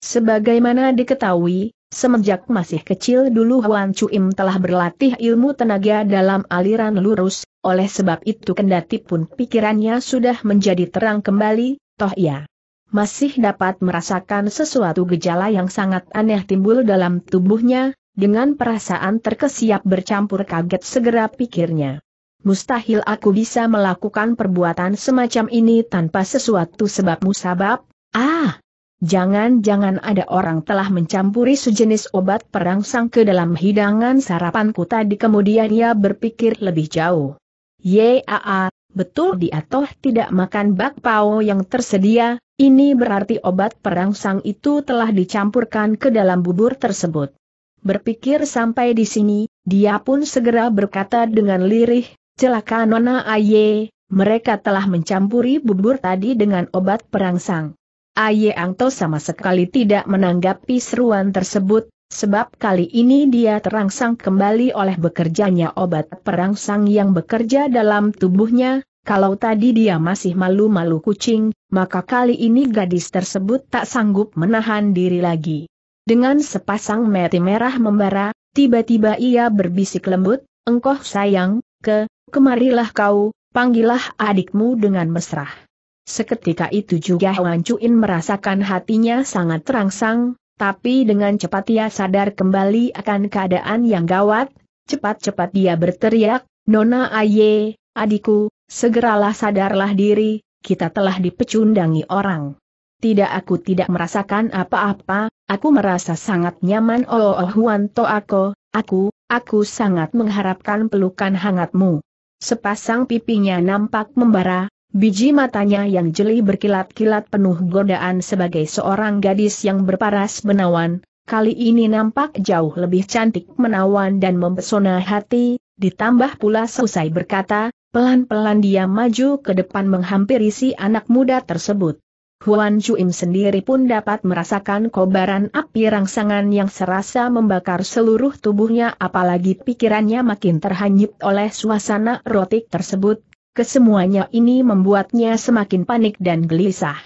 Sebagaimana diketahui, semenjak masih kecil dulu Huan Cuim telah berlatih ilmu tenaga dalam aliran lurus, oleh sebab itu kendati pun pikirannya sudah menjadi terang kembali, toh ya, masih dapat merasakan sesuatu gejala yang sangat aneh timbul dalam tubuhnya, dengan perasaan terkesiap bercampur kaget segera pikirnya. Mustahil aku bisa melakukan perbuatan semacam ini tanpa sesuatu sebab musabab. Ah! Jangan-jangan ada orang telah mencampuri sejenis obat perangsang ke dalam hidangan sarapanku tadi kemudian ia berpikir lebih jauh. Yaa, betul dia toh tidak makan bakpao yang tersedia, ini berarti obat perangsang itu telah dicampurkan ke dalam bubur tersebut. Berpikir sampai di sini, dia pun segera berkata dengan lirih, celaka Nona Aye, mereka telah mencampuri bubur tadi dengan obat perangsang. Aye Angto sama sekali tidak menanggapi seruan tersebut, sebab kali ini dia terangsang kembali oleh bekerjanya obat perangsang yang bekerja dalam tubuhnya, kalau tadi dia masih malu-malu kucing, maka kali ini gadis tersebut tak sanggup menahan diri lagi. Dengan sepasang mata merah membara, tiba-tiba ia berbisik lembut, engkau sayang, ke, kemarilah kau, panggillah adikmu dengan mesra. Seketika itu juga Wan Cuin merasakan hatinya sangat terangsang, tapi dengan cepat ia sadar kembali akan keadaan yang gawat, cepat-cepat dia berteriak, Nona Aye, adikku, segeralah sadarlah diri, kita telah dipecundangi orang. Tidak aku tidak merasakan apa-apa, aku merasa sangat nyaman oh, oh Huan To aku, aku, aku sangat mengharapkan pelukan hangatmu. Sepasang pipinya nampak membara, biji matanya yang jeli berkilat-kilat penuh godaan sebagai seorang gadis yang berparas menawan. kali ini nampak jauh lebih cantik menawan dan mempesona hati, ditambah pula selesai berkata, pelan-pelan dia maju ke depan menghampiri si anak muda tersebut. Huan Chuim sendiri pun dapat merasakan kobaran api rangsangan yang serasa membakar seluruh tubuhnya apalagi pikirannya makin terhanyut oleh suasana erotik tersebut, kesemuanya ini membuatnya semakin panik dan gelisah.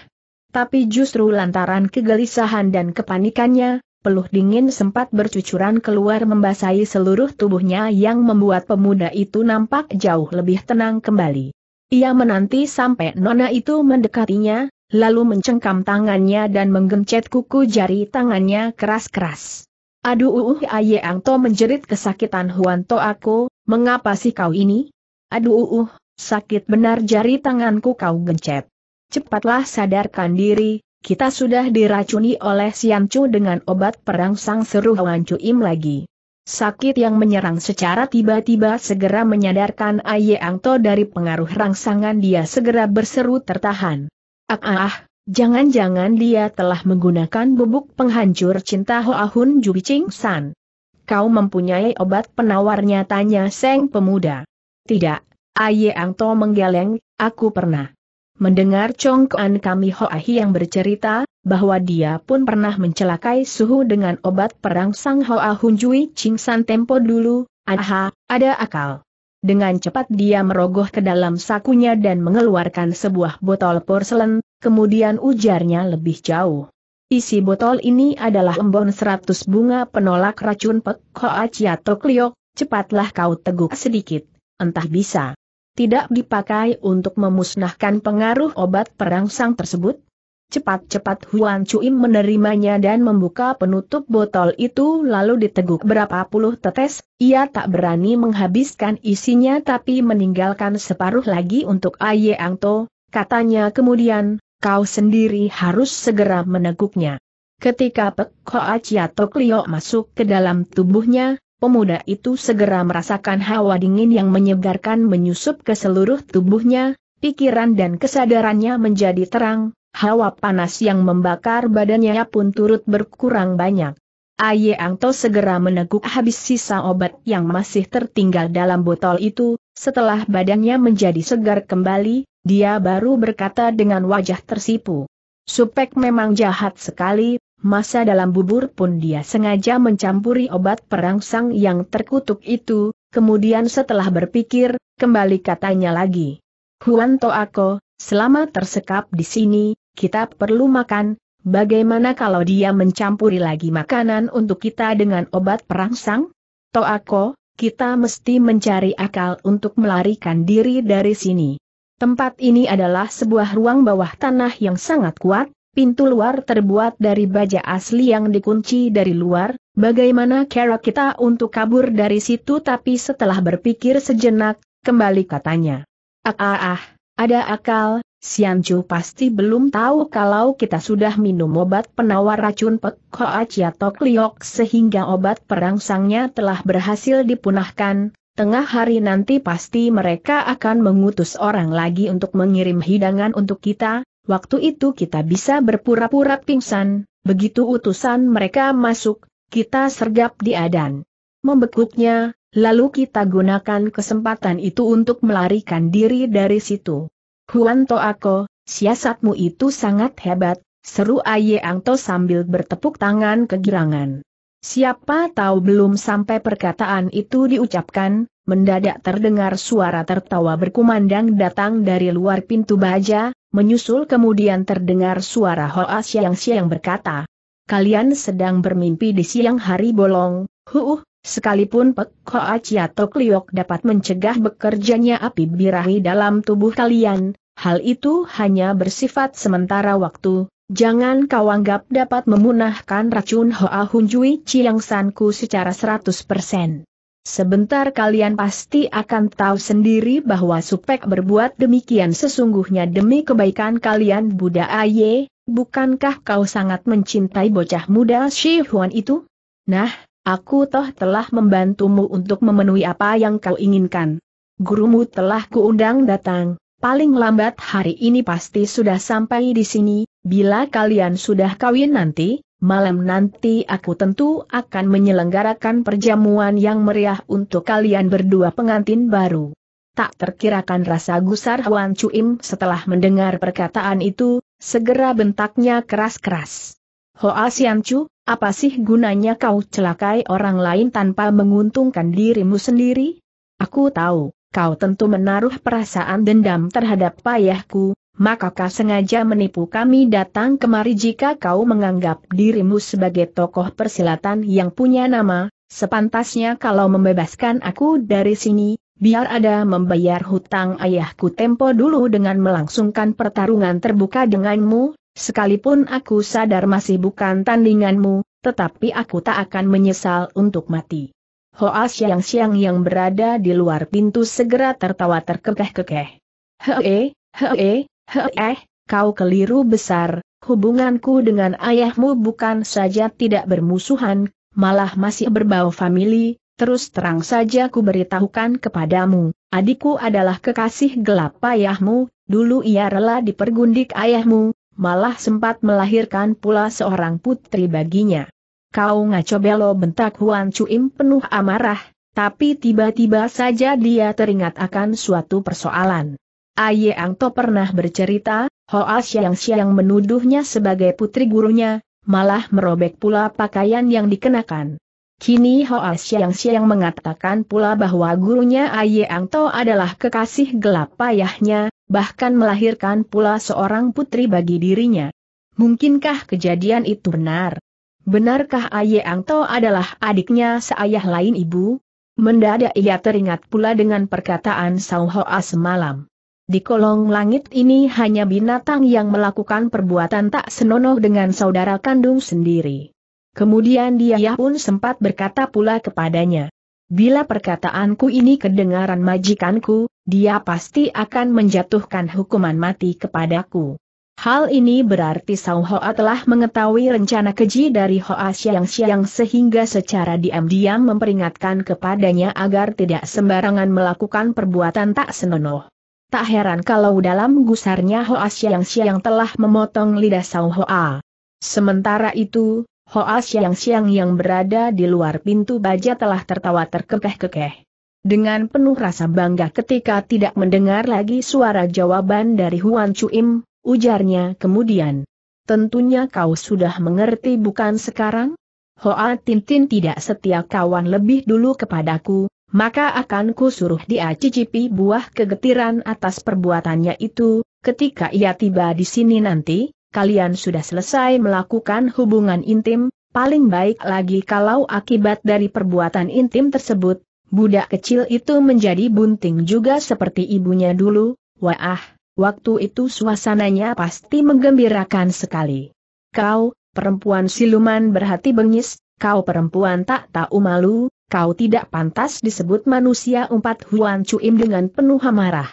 Tapi justru lantaran kegelisahan dan kepanikannya, peluh dingin sempat bercucuran keluar membasahi seluruh tubuhnya yang membuat pemuda itu nampak jauh lebih tenang kembali. Ia menanti sampai nona itu mendekatinya, lalu mencengkam tangannya dan menggencet kuku jari tangannya keras-keras. Aduh uuh uh, uh, Ayang To menjerit kesakitan Huan To aku, mengapa sih kau ini? Aduh uh, uh, sakit benar jari tanganku kau gencet. Cepatlah sadarkan diri, kita sudah diracuni oleh Chu dengan obat perangsang. seru Huan Im lagi. Sakit yang menyerang secara tiba-tiba segera menyadarkan Ayang To dari pengaruh rangsangan dia segera berseru tertahan. Ah, ah jangan-jangan dia telah menggunakan bubuk penghancur cinta Hun Jubi Ching San. Kau mempunyai obat penawarnya tanya Seng Pemuda. Tidak, Aye To menggeleng, aku pernah. Mendengar congkoan kami Hi yang bercerita, bahwa dia pun pernah mencelakai suhu dengan obat perang Sang Hoa Jui Ching San Tempo dulu, aha, ada akal. Dengan cepat dia merogoh ke dalam sakunya dan mengeluarkan sebuah botol porselen, kemudian ujarnya lebih jauh. Isi botol ini adalah embon seratus bunga penolak racun Pek Hoa Kliok, cepatlah kau teguk sedikit, entah bisa. Tidak dipakai untuk memusnahkan pengaruh obat perangsang tersebut, Cepat-cepat Huan Cuim menerimanya dan membuka penutup botol itu lalu diteguk berapa puluh tetes, ia tak berani menghabiskan isinya tapi meninggalkan separuh lagi untuk Aye Angto, katanya kemudian, kau sendiri harus segera meneguknya. Ketika Pek Hoa Klio masuk ke dalam tubuhnya, pemuda itu segera merasakan hawa dingin yang menyegarkan menyusup ke seluruh tubuhnya, pikiran dan kesadarannya menjadi terang, hawa panas yang membakar badannya pun turut berkurang banyak. Aye Angto segera meneguk habis sisa obat yang masih tertinggal dalam botol itu, setelah badannya menjadi segar kembali, dia baru berkata dengan wajah tersipu. Supek memang jahat sekali, masa dalam bubur pun dia sengaja mencampuri obat perangsang yang terkutuk itu, kemudian setelah berpikir, kembali katanya lagi. Huan aku. Selama tersekap di sini, kita perlu makan, bagaimana kalau dia mencampuri lagi makanan untuk kita dengan obat perangsang? Toako, kita mesti mencari akal untuk melarikan diri dari sini. Tempat ini adalah sebuah ruang bawah tanah yang sangat kuat, pintu luar terbuat dari baja asli yang dikunci dari luar, bagaimana cara kita untuk kabur dari situ tapi setelah berpikir sejenak, kembali katanya. Ah ah ah, ada akal, Siancu pasti belum tahu kalau kita sudah minum obat penawar racun Pek Hoa ya Liok sehingga obat perangsangnya telah berhasil dipunahkan, tengah hari nanti pasti mereka akan mengutus orang lagi untuk mengirim hidangan untuk kita, waktu itu kita bisa berpura-pura pingsan, begitu utusan mereka masuk, kita sergap di adan. Membekuknya, lalu kita gunakan kesempatan itu untuk melarikan diri dari situ. Huan Toako, siasatmu itu sangat hebat, seru Aye Angto sambil bertepuk tangan kegirangan. Siapa tahu belum sampai perkataan itu diucapkan, mendadak terdengar suara tertawa berkumandang datang dari luar pintu baja, menyusul kemudian terdengar suara Hoa Siang Siang berkata, Kalian sedang bermimpi di siang hari bolong, huuh, Sekalipun Pek aci atau kliok dapat mencegah bekerjanya api birahi dalam tubuh kalian, hal itu hanya bersifat sementara waktu, Jangan kau anggap dapat memunahkan racun Hoa Hunjui Chiang Sanku secara 100%. Sebentar kalian pasti akan tahu sendiri bahwa Supek berbuat demikian sesungguhnya demi kebaikan kalian Buddha Aye, bukankah kau sangat mencintai bocah muda Shi Huan itu? Nah, Aku toh telah membantumu untuk memenuhi apa yang kau inginkan. Gurumu telah kuundang datang, paling lambat hari ini pasti sudah sampai di sini, bila kalian sudah kawin nanti, malam nanti aku tentu akan menyelenggarakan perjamuan yang meriah untuk kalian berdua pengantin baru. Tak terkirakan rasa gusar Huan Cuim setelah mendengar perkataan itu, segera bentaknya keras-keras. Hoa Chu, apa sih gunanya kau celakai orang lain tanpa menguntungkan dirimu sendiri? Aku tahu, kau tentu menaruh perasaan dendam terhadap payahku, maka kau sengaja menipu kami datang kemari jika kau menganggap dirimu sebagai tokoh persilatan yang punya nama, sepantasnya kalau membebaskan aku dari sini, biar ada membayar hutang ayahku tempo dulu dengan melangsungkan pertarungan terbuka denganmu, Sekalipun aku sadar masih bukan tandinganmu, tetapi aku tak akan menyesal untuk mati. Hoa siang-siang yang berada di luar pintu segera tertawa terkekeh-kekeh. Hee, hee, hee, kau keliru besar, hubunganku dengan ayahmu bukan saja tidak bermusuhan, malah masih berbau famili, terus terang saja ku beritahukan kepadamu, adikku adalah kekasih gelap ayahmu, dulu ia rela dipergundik ayahmu, malah sempat melahirkan pula seorang putri baginya. Kau ngaco belo bentak Huan Chuim penuh amarah, tapi tiba-tiba saja dia teringat akan suatu persoalan. Aye To pernah bercerita, Hoa Xiang Xiang menuduhnya sebagai putri gurunya, malah merobek pula pakaian yang dikenakan. Kini Hoa Xiang siang mengatakan pula bahwa gurunya Ang To adalah kekasih gelap ayahnya, bahkan melahirkan pula seorang putri bagi dirinya. Mungkinkah kejadian itu benar? Benarkah Ang To adalah adiknya seayah lain ibu? Mendadak ia teringat pula dengan perkataan Sao Hoa semalam. Di kolong langit ini hanya binatang yang melakukan perbuatan tak senonoh dengan saudara kandung sendiri. Kemudian dia pun sempat berkata pula kepadanya. Bila perkataanku ini kedengaran majikanku, dia pasti akan menjatuhkan hukuman mati kepadaku. Hal ini berarti Sao Hoa telah mengetahui rencana keji dari Hoa yang siang sehingga secara diam-diam memperingatkan kepadanya agar tidak sembarangan melakukan perbuatan tak senonoh. Tak heran kalau dalam gusarnya Hoa yang siang telah memotong lidah Sao Hoa. Sementara itu, Hoa Siang-Siang yang berada di luar pintu baja telah tertawa terkekeh-kekeh. Dengan penuh rasa bangga ketika tidak mendengar lagi suara jawaban dari Huan Chuim, ujarnya kemudian. Tentunya kau sudah mengerti bukan sekarang? Hoa Tintin tidak setia kawan lebih dulu kepadaku, maka akan ku suruh dia cicipi buah kegetiran atas perbuatannya itu, ketika ia tiba di sini nanti, kalian sudah selesai melakukan hubungan intim, paling baik lagi kalau akibat dari perbuatan intim tersebut, budak kecil itu menjadi bunting juga seperti ibunya dulu, wah, waktu itu suasananya pasti menggembirakan sekali. Kau, perempuan siluman berhati bengis, kau perempuan tak tahu malu, kau tidak pantas disebut manusia umpat Huan Cuim dengan penuh amarah.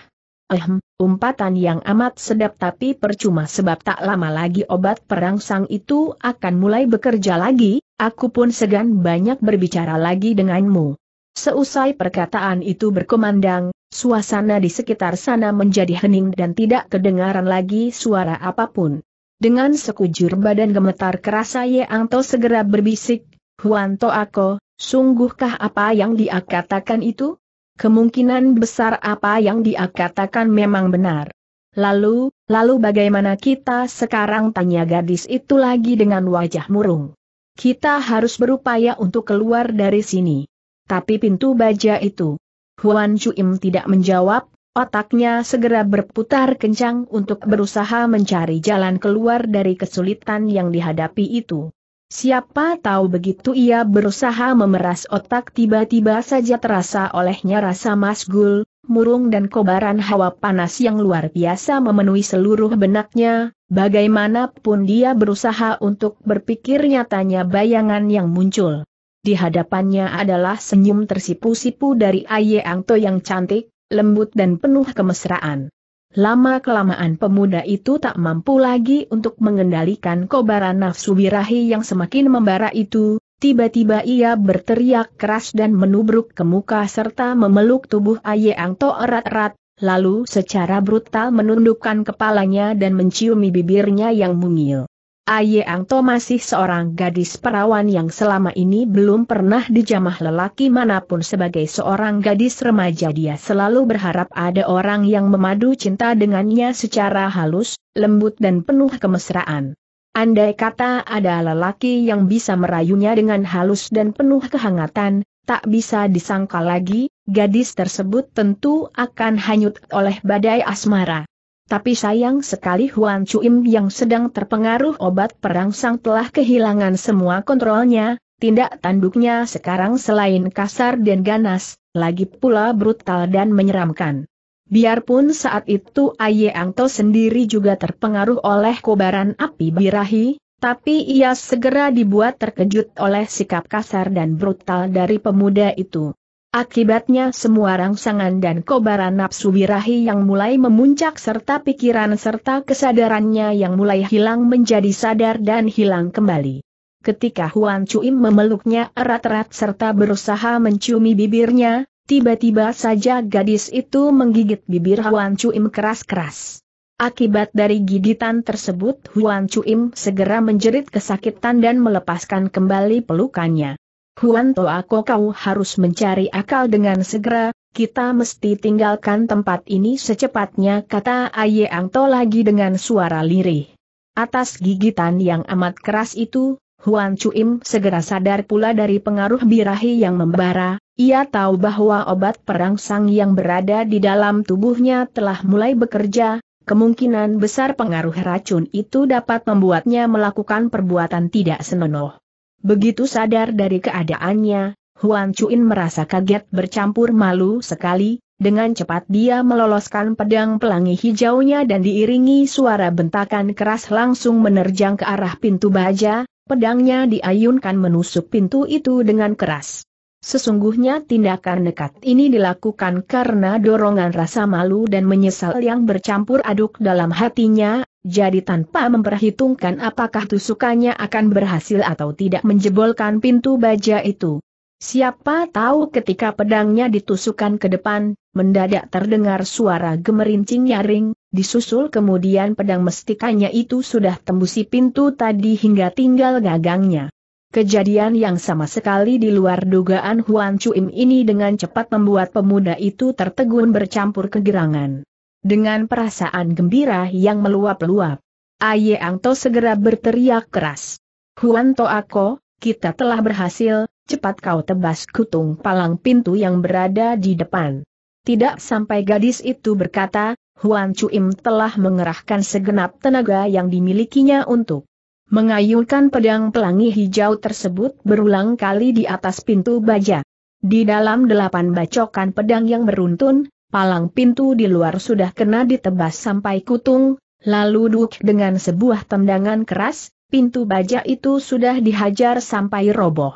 Ehm, umpatan yang amat sedap tapi percuma sebab tak lama lagi obat perangsang itu akan mulai bekerja lagi, aku pun segan banyak berbicara lagi denganmu. Seusai perkataan itu berkumandang, suasana di sekitar sana menjadi hening dan tidak kedengaran lagi suara apapun. Dengan sekujur badan gemetar kerasa Ye Angto segera berbisik, Huan Huanto Ako, sungguhkah apa yang dia katakan itu? kemungkinan besar apa yang dia katakan memang benar. Lalu, lalu bagaimana kita sekarang tanya gadis itu lagi dengan wajah murung. Kita harus berupaya untuk keluar dari sini. Tapi pintu baja itu. Huan Chuim tidak menjawab, otaknya segera berputar kencang untuk berusaha mencari jalan keluar dari kesulitan yang dihadapi itu. Siapa tahu begitu ia berusaha memeras otak tiba-tiba saja terasa olehnya rasa masgul, murung dan kobaran hawa panas yang luar biasa memenuhi seluruh benaknya, bagaimanapun dia berusaha untuk berpikir nyatanya bayangan yang muncul. Di hadapannya adalah senyum tersipu-sipu dari Aye Angto yang cantik, lembut dan penuh kemesraan. Lama-kelamaan pemuda itu tak mampu lagi untuk mengendalikan kobaran nafsu birahi yang semakin membara itu, tiba-tiba ia berteriak keras dan menubruk ke muka serta memeluk tubuh Aye Angto erat-erat, lalu secara brutal menundukkan kepalanya dan menciumi bibirnya yang mungil. Aye Angto masih seorang gadis perawan yang selama ini belum pernah dijamah lelaki manapun sebagai seorang gadis remaja dia selalu berharap ada orang yang memadu cinta dengannya secara halus, lembut dan penuh kemesraan. Andai kata ada lelaki yang bisa merayunya dengan halus dan penuh kehangatan, tak bisa disangka lagi, gadis tersebut tentu akan hanyut oleh badai asmara. Tapi sayang sekali Huan Chuim yang sedang terpengaruh obat perangsang telah kehilangan semua kontrolnya, tindak tanduknya sekarang selain kasar dan ganas, lagi pula brutal dan menyeramkan. Biarpun saat itu Aye Angto sendiri juga terpengaruh oleh kobaran api birahi, tapi ia segera dibuat terkejut oleh sikap kasar dan brutal dari pemuda itu. Akibatnya semua rangsangan dan kobaran nafsu birahi yang mulai memuncak serta pikiran serta kesadarannya yang mulai hilang menjadi sadar dan hilang kembali. Ketika Huan Chuim memeluknya erat-erat serta berusaha menciumi bibirnya, tiba-tiba saja gadis itu menggigit bibir Huan Chuim keras-keras. Akibat dari gigitan tersebut Huan Chuim segera menjerit kesakitan dan melepaskan kembali pelukannya. Huan Toako kau harus mencari akal dengan segera, kita mesti tinggalkan tempat ini secepatnya kata Aye Angto lagi dengan suara lirih. Atas gigitan yang amat keras itu, Huan Chuim segera sadar pula dari pengaruh birahi yang membara, ia tahu bahwa obat perangsang yang berada di dalam tubuhnya telah mulai bekerja, kemungkinan besar pengaruh racun itu dapat membuatnya melakukan perbuatan tidak senonoh. Begitu sadar dari keadaannya, Huan Chuin merasa kaget bercampur malu sekali, dengan cepat dia meloloskan pedang pelangi hijaunya dan diiringi suara bentakan keras langsung menerjang ke arah pintu baja, pedangnya diayunkan menusuk pintu itu dengan keras. Sesungguhnya tindakan nekat ini dilakukan karena dorongan rasa malu dan menyesal yang bercampur aduk dalam hatinya, jadi tanpa memperhitungkan apakah tusukannya akan berhasil atau tidak menjebolkan pintu baja itu. Siapa tahu ketika pedangnya ditusukan ke depan, mendadak terdengar suara gemerincing nyaring, disusul kemudian pedang mestikanya itu sudah tembusi pintu tadi hingga tinggal gagangnya. Kejadian yang sama sekali di luar dugaan Huan Chuim ini dengan cepat membuat pemuda itu tertegun bercampur kegerangan dengan perasaan gembira yang meluap-luap. Aye Angto segera berteriak keras. Huan To Ako, kita telah berhasil, cepat kau tebas kutung palang pintu yang berada di depan. Tidak sampai gadis itu berkata, Huan Chuim telah mengerahkan segenap tenaga yang dimilikinya untuk mengayunkan pedang pelangi hijau tersebut berulang kali di atas pintu baja. Di dalam delapan bacokan pedang yang beruntun, palang pintu di luar sudah kena ditebas sampai kutung, lalu duk dengan sebuah tendangan keras, pintu baja itu sudah dihajar sampai roboh.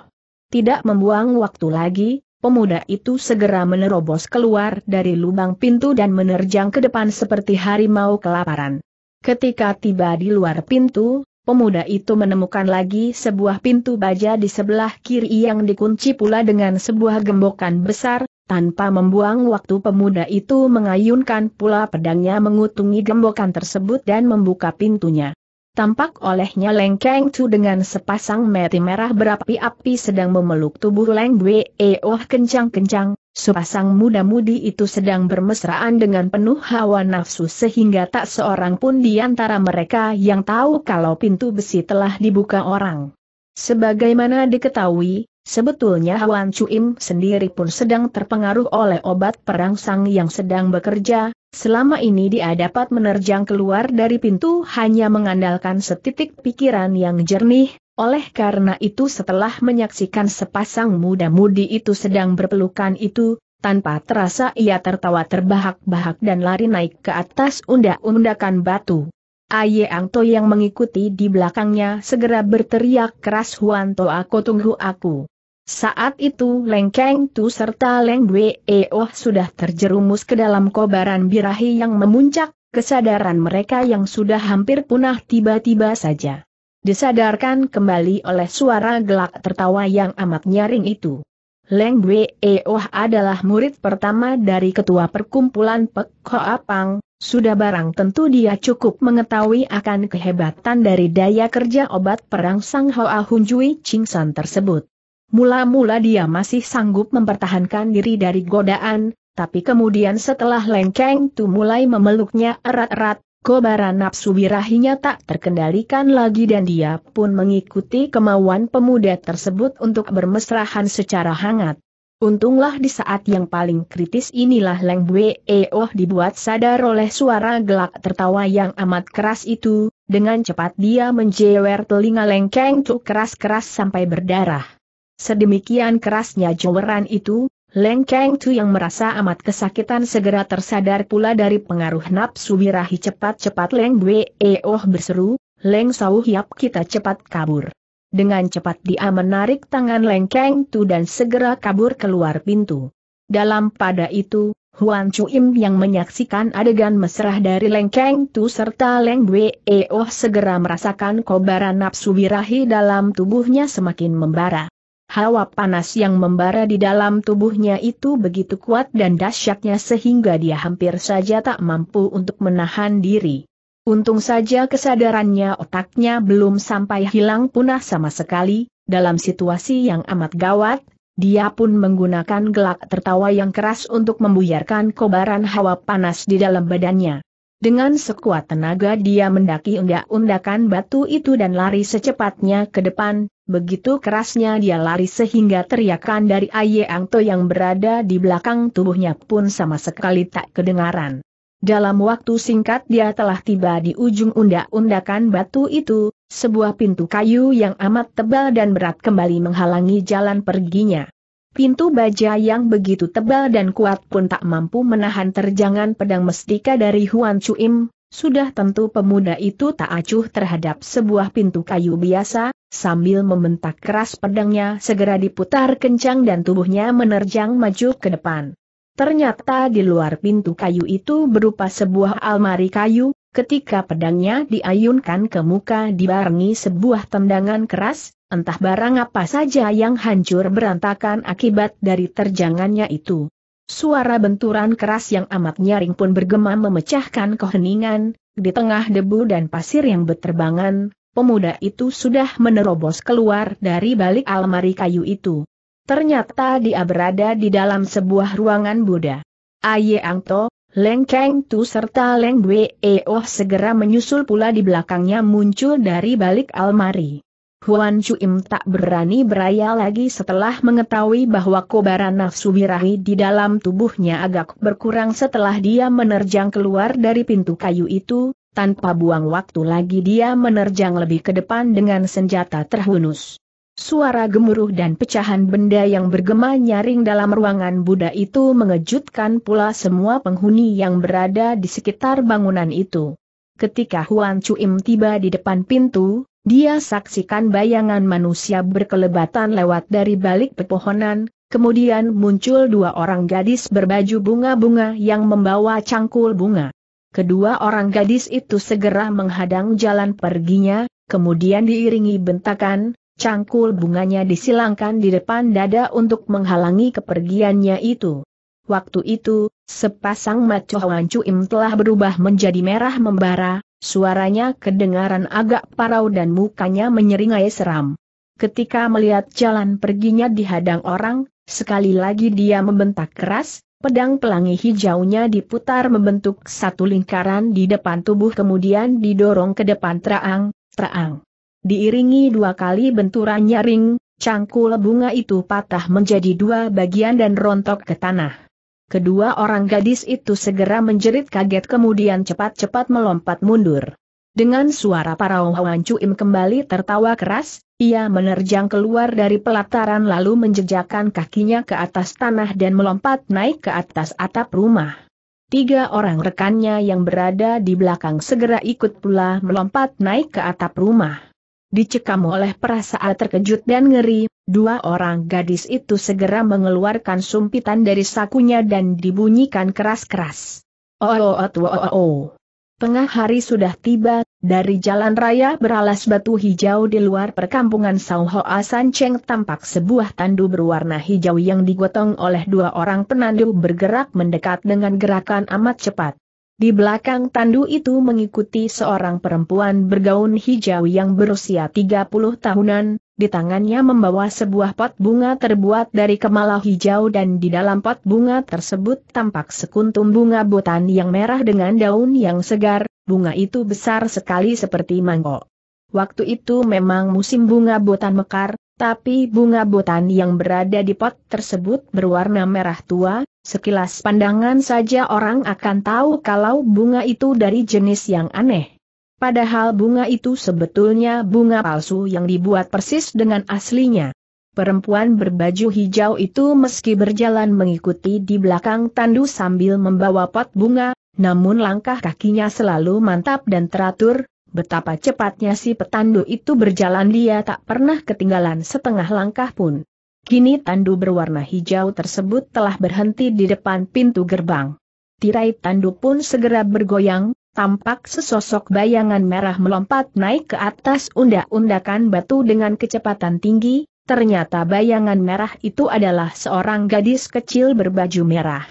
Tidak membuang waktu lagi, pemuda itu segera menerobos keluar dari lubang pintu dan menerjang ke depan seperti harimau kelaparan. Ketika tiba di luar pintu, pemuda itu menemukan lagi sebuah pintu baja di sebelah kiri yang dikunci pula dengan sebuah gembokan besar, tanpa membuang waktu pemuda itu mengayunkan pula pedangnya mengutungi gembokan tersebut dan membuka pintunya. Tampak olehnya Leng Keng Chu dengan sepasang mati merah berapi-api sedang memeluk tubuh Leng Bwe Oh kencang-kencang, sepasang muda-mudi itu sedang bermesraan dengan penuh hawa nafsu sehingga tak seorang pun di antara mereka yang tahu kalau pintu besi telah dibuka orang. Sebagaimana diketahui, Sebetulnya Huan Chuim sendiri pun sedang terpengaruh oleh obat perangsang yang sedang bekerja, selama ini dia dapat menerjang keluar dari pintu hanya mengandalkan setitik pikiran yang jernih, oleh karena itu setelah menyaksikan sepasang muda-mudi itu sedang berpelukan itu, tanpa terasa ia tertawa terbahak-bahak dan lari naik ke atas undak-undakan batu. Aye Angto yang mengikuti di belakangnya segera berteriak keras Huan To Aku Tunggu Aku. Saat itu Leng Keng Tu serta Leng Dwe e Oh sudah terjerumus ke dalam kobaran birahi yang memuncak, kesadaran mereka yang sudah hampir punah tiba-tiba saja. Disadarkan kembali oleh suara gelak tertawa yang amat nyaring itu. Leng Dwe e Oh adalah murid pertama dari ketua perkumpulan Pek Hoa Pang, sudah barang tentu dia cukup mengetahui akan kehebatan dari daya kerja obat perang Sang Hoa Hunjui Ching tersebut. Mula-mula dia masih sanggup mempertahankan diri dari godaan, tapi kemudian setelah Lengkeng Tu mulai memeluknya erat-erat, kobaran nafsu birahinya tak terkendalikan lagi dan dia pun mengikuti kemauan pemuda tersebut untuk bermesrahan secara hangat. Untunglah di saat yang paling kritis inilah Leng Bwe Oh dibuat sadar oleh suara gelak tertawa yang amat keras itu, dengan cepat dia menjewer telinga Leng Keng Tu keras-keras sampai berdarah. Sedemikian kerasnya joweran itu, Leng Kang Tu yang merasa amat kesakitan segera tersadar pula dari pengaruh nafsu birahi cepat-cepat Leng oh berseru, Leng Sau Hiap kita cepat kabur. Dengan cepat dia menarik tangan Leng Kang Tu dan segera kabur keluar pintu. Dalam pada itu, Huan Chuim yang menyaksikan adegan mesra dari Leng Kang Tu serta Leng oh segera merasakan kobaran nafsu birahi dalam tubuhnya semakin membara. Hawa panas yang membara di dalam tubuhnya itu begitu kuat dan dahsyatnya sehingga dia hampir saja tak mampu untuk menahan diri. Untung saja kesadarannya otaknya belum sampai hilang punah sama sekali, dalam situasi yang amat gawat, dia pun menggunakan gelak tertawa yang keras untuk membuyarkan kobaran hawa panas di dalam badannya. Dengan sekuat tenaga dia mendaki undak-undakan batu itu dan lari secepatnya ke depan, Begitu kerasnya dia lari sehingga teriakan dari Aye Angto yang berada di belakang tubuhnya pun sama sekali tak kedengaran. Dalam waktu singkat dia telah tiba di ujung undak-undakan batu itu, sebuah pintu kayu yang amat tebal dan berat kembali menghalangi jalan perginya. Pintu baja yang begitu tebal dan kuat pun tak mampu menahan terjangan pedang mestika dari Huan Chuim, sudah tentu pemuda itu tak acuh terhadap sebuah pintu kayu biasa, Sambil membentak keras pedangnya segera diputar kencang dan tubuhnya menerjang maju ke depan. Ternyata di luar pintu kayu itu berupa sebuah almari kayu, ketika pedangnya diayunkan ke muka dibarengi sebuah tendangan keras, entah barang apa saja yang hancur berantakan akibat dari terjangannya itu. Suara benturan keras yang amat nyaring pun bergema memecahkan keheningan, di tengah debu dan pasir yang berterbangan pemuda itu sudah menerobos keluar dari balik almari kayu itu. Ternyata dia berada di dalam sebuah ruangan Buddha. Aye Angto, Leng Keng Tu serta Leng Wei e Oh segera menyusul pula di belakangnya muncul dari balik almari. Huan Chuim tak berani beraya lagi setelah mengetahui bahwa kobaran nafsu birahi di dalam tubuhnya agak berkurang setelah dia menerjang keluar dari pintu kayu itu, tanpa buang waktu lagi dia menerjang lebih ke depan dengan senjata terhunus. Suara gemuruh dan pecahan benda yang bergema nyaring dalam ruangan Buddha itu mengejutkan pula semua penghuni yang berada di sekitar bangunan itu. Ketika Huan Chuim tiba di depan pintu, dia saksikan bayangan manusia berkelebatan lewat dari balik pepohonan, kemudian muncul dua orang gadis berbaju bunga-bunga yang membawa cangkul bunga. Kedua orang gadis itu segera menghadang jalan perginya, kemudian diiringi bentakan, cangkul bunganya disilangkan di depan dada untuk menghalangi kepergiannya itu. Waktu itu, sepasang maco Wan Im telah berubah menjadi merah membara, suaranya kedengaran agak parau dan mukanya menyeringai seram. Ketika melihat jalan perginya dihadang orang, sekali lagi dia membentak keras, Pedang pelangi hijaunya diputar membentuk satu lingkaran di depan tubuh kemudian didorong ke depan terang, terang. Diiringi dua kali benturan nyaring, cangkul bunga itu patah menjadi dua bagian dan rontok ke tanah. Kedua orang gadis itu segera menjerit kaget kemudian cepat-cepat melompat mundur. Dengan suara para Wawan Cuim kembali tertawa keras, ia menerjang keluar dari pelataran lalu menjejakkan kakinya ke atas tanah dan melompat naik ke atas atap rumah. Tiga orang rekannya yang berada di belakang segera ikut pula melompat naik ke atap rumah. Dicekam oleh perasaan terkejut dan ngeri, dua orang gadis itu segera mengeluarkan sumpitan dari sakunya dan dibunyikan keras-keras. Oh, oh, oh, oh, oh, oh. Tengah hari sudah tiba, dari jalan raya beralas batu hijau di luar perkampungan Sao Sauhoa Cheng tampak sebuah tandu berwarna hijau yang digotong oleh dua orang penandu bergerak mendekat dengan gerakan amat cepat. Di belakang tandu itu mengikuti seorang perempuan bergaun hijau yang berusia 30 tahunan, di tangannya membawa sebuah pot bunga terbuat dari kemala hijau dan di dalam pot bunga tersebut tampak sekuntum bunga botan yang merah dengan daun yang segar, bunga itu besar sekali seperti mangkok. Waktu itu memang musim bunga botan mekar, tapi bunga botan yang berada di pot tersebut berwarna merah tua, sekilas pandangan saja orang akan tahu kalau bunga itu dari jenis yang aneh. Padahal bunga itu sebetulnya bunga palsu yang dibuat persis dengan aslinya. Perempuan berbaju hijau itu meski berjalan mengikuti di belakang tandu sambil membawa pot bunga, namun langkah kakinya selalu mantap dan teratur, betapa cepatnya si petandu itu berjalan dia tak pernah ketinggalan setengah langkah pun. Kini tandu berwarna hijau tersebut telah berhenti di depan pintu gerbang. Tirai tandu pun segera bergoyang, tampak sesosok bayangan merah melompat naik ke atas undak-undakan batu dengan kecepatan tinggi, ternyata bayangan merah itu adalah seorang gadis kecil berbaju merah.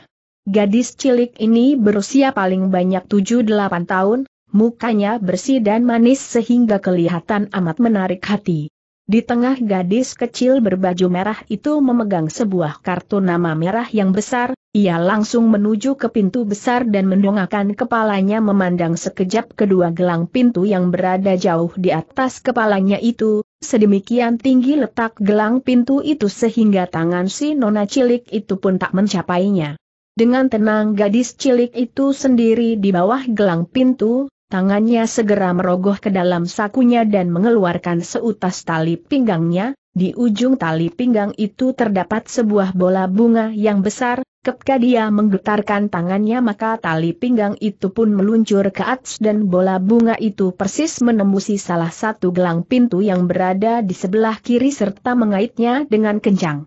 Gadis cilik ini berusia paling banyak 7-8 tahun, mukanya bersih dan manis sehingga kelihatan amat menarik hati. Di tengah gadis kecil berbaju merah itu memegang sebuah kartu nama merah yang besar, ia langsung menuju ke pintu besar dan mendongakkan kepalanya memandang sekejap kedua gelang pintu yang berada jauh di atas kepalanya itu, sedemikian tinggi letak gelang pintu itu sehingga tangan si nona cilik itu pun tak mencapainya. Dengan tenang gadis cilik itu sendiri di bawah gelang pintu, Tangannya segera merogoh ke dalam sakunya dan mengeluarkan seutas tali pinggangnya, di ujung tali pinggang itu terdapat sebuah bola bunga yang besar, ketika dia menggetarkan tangannya maka tali pinggang itu pun meluncur ke atas dan bola bunga itu persis menembusi salah satu gelang pintu yang berada di sebelah kiri serta mengaitnya dengan kencang.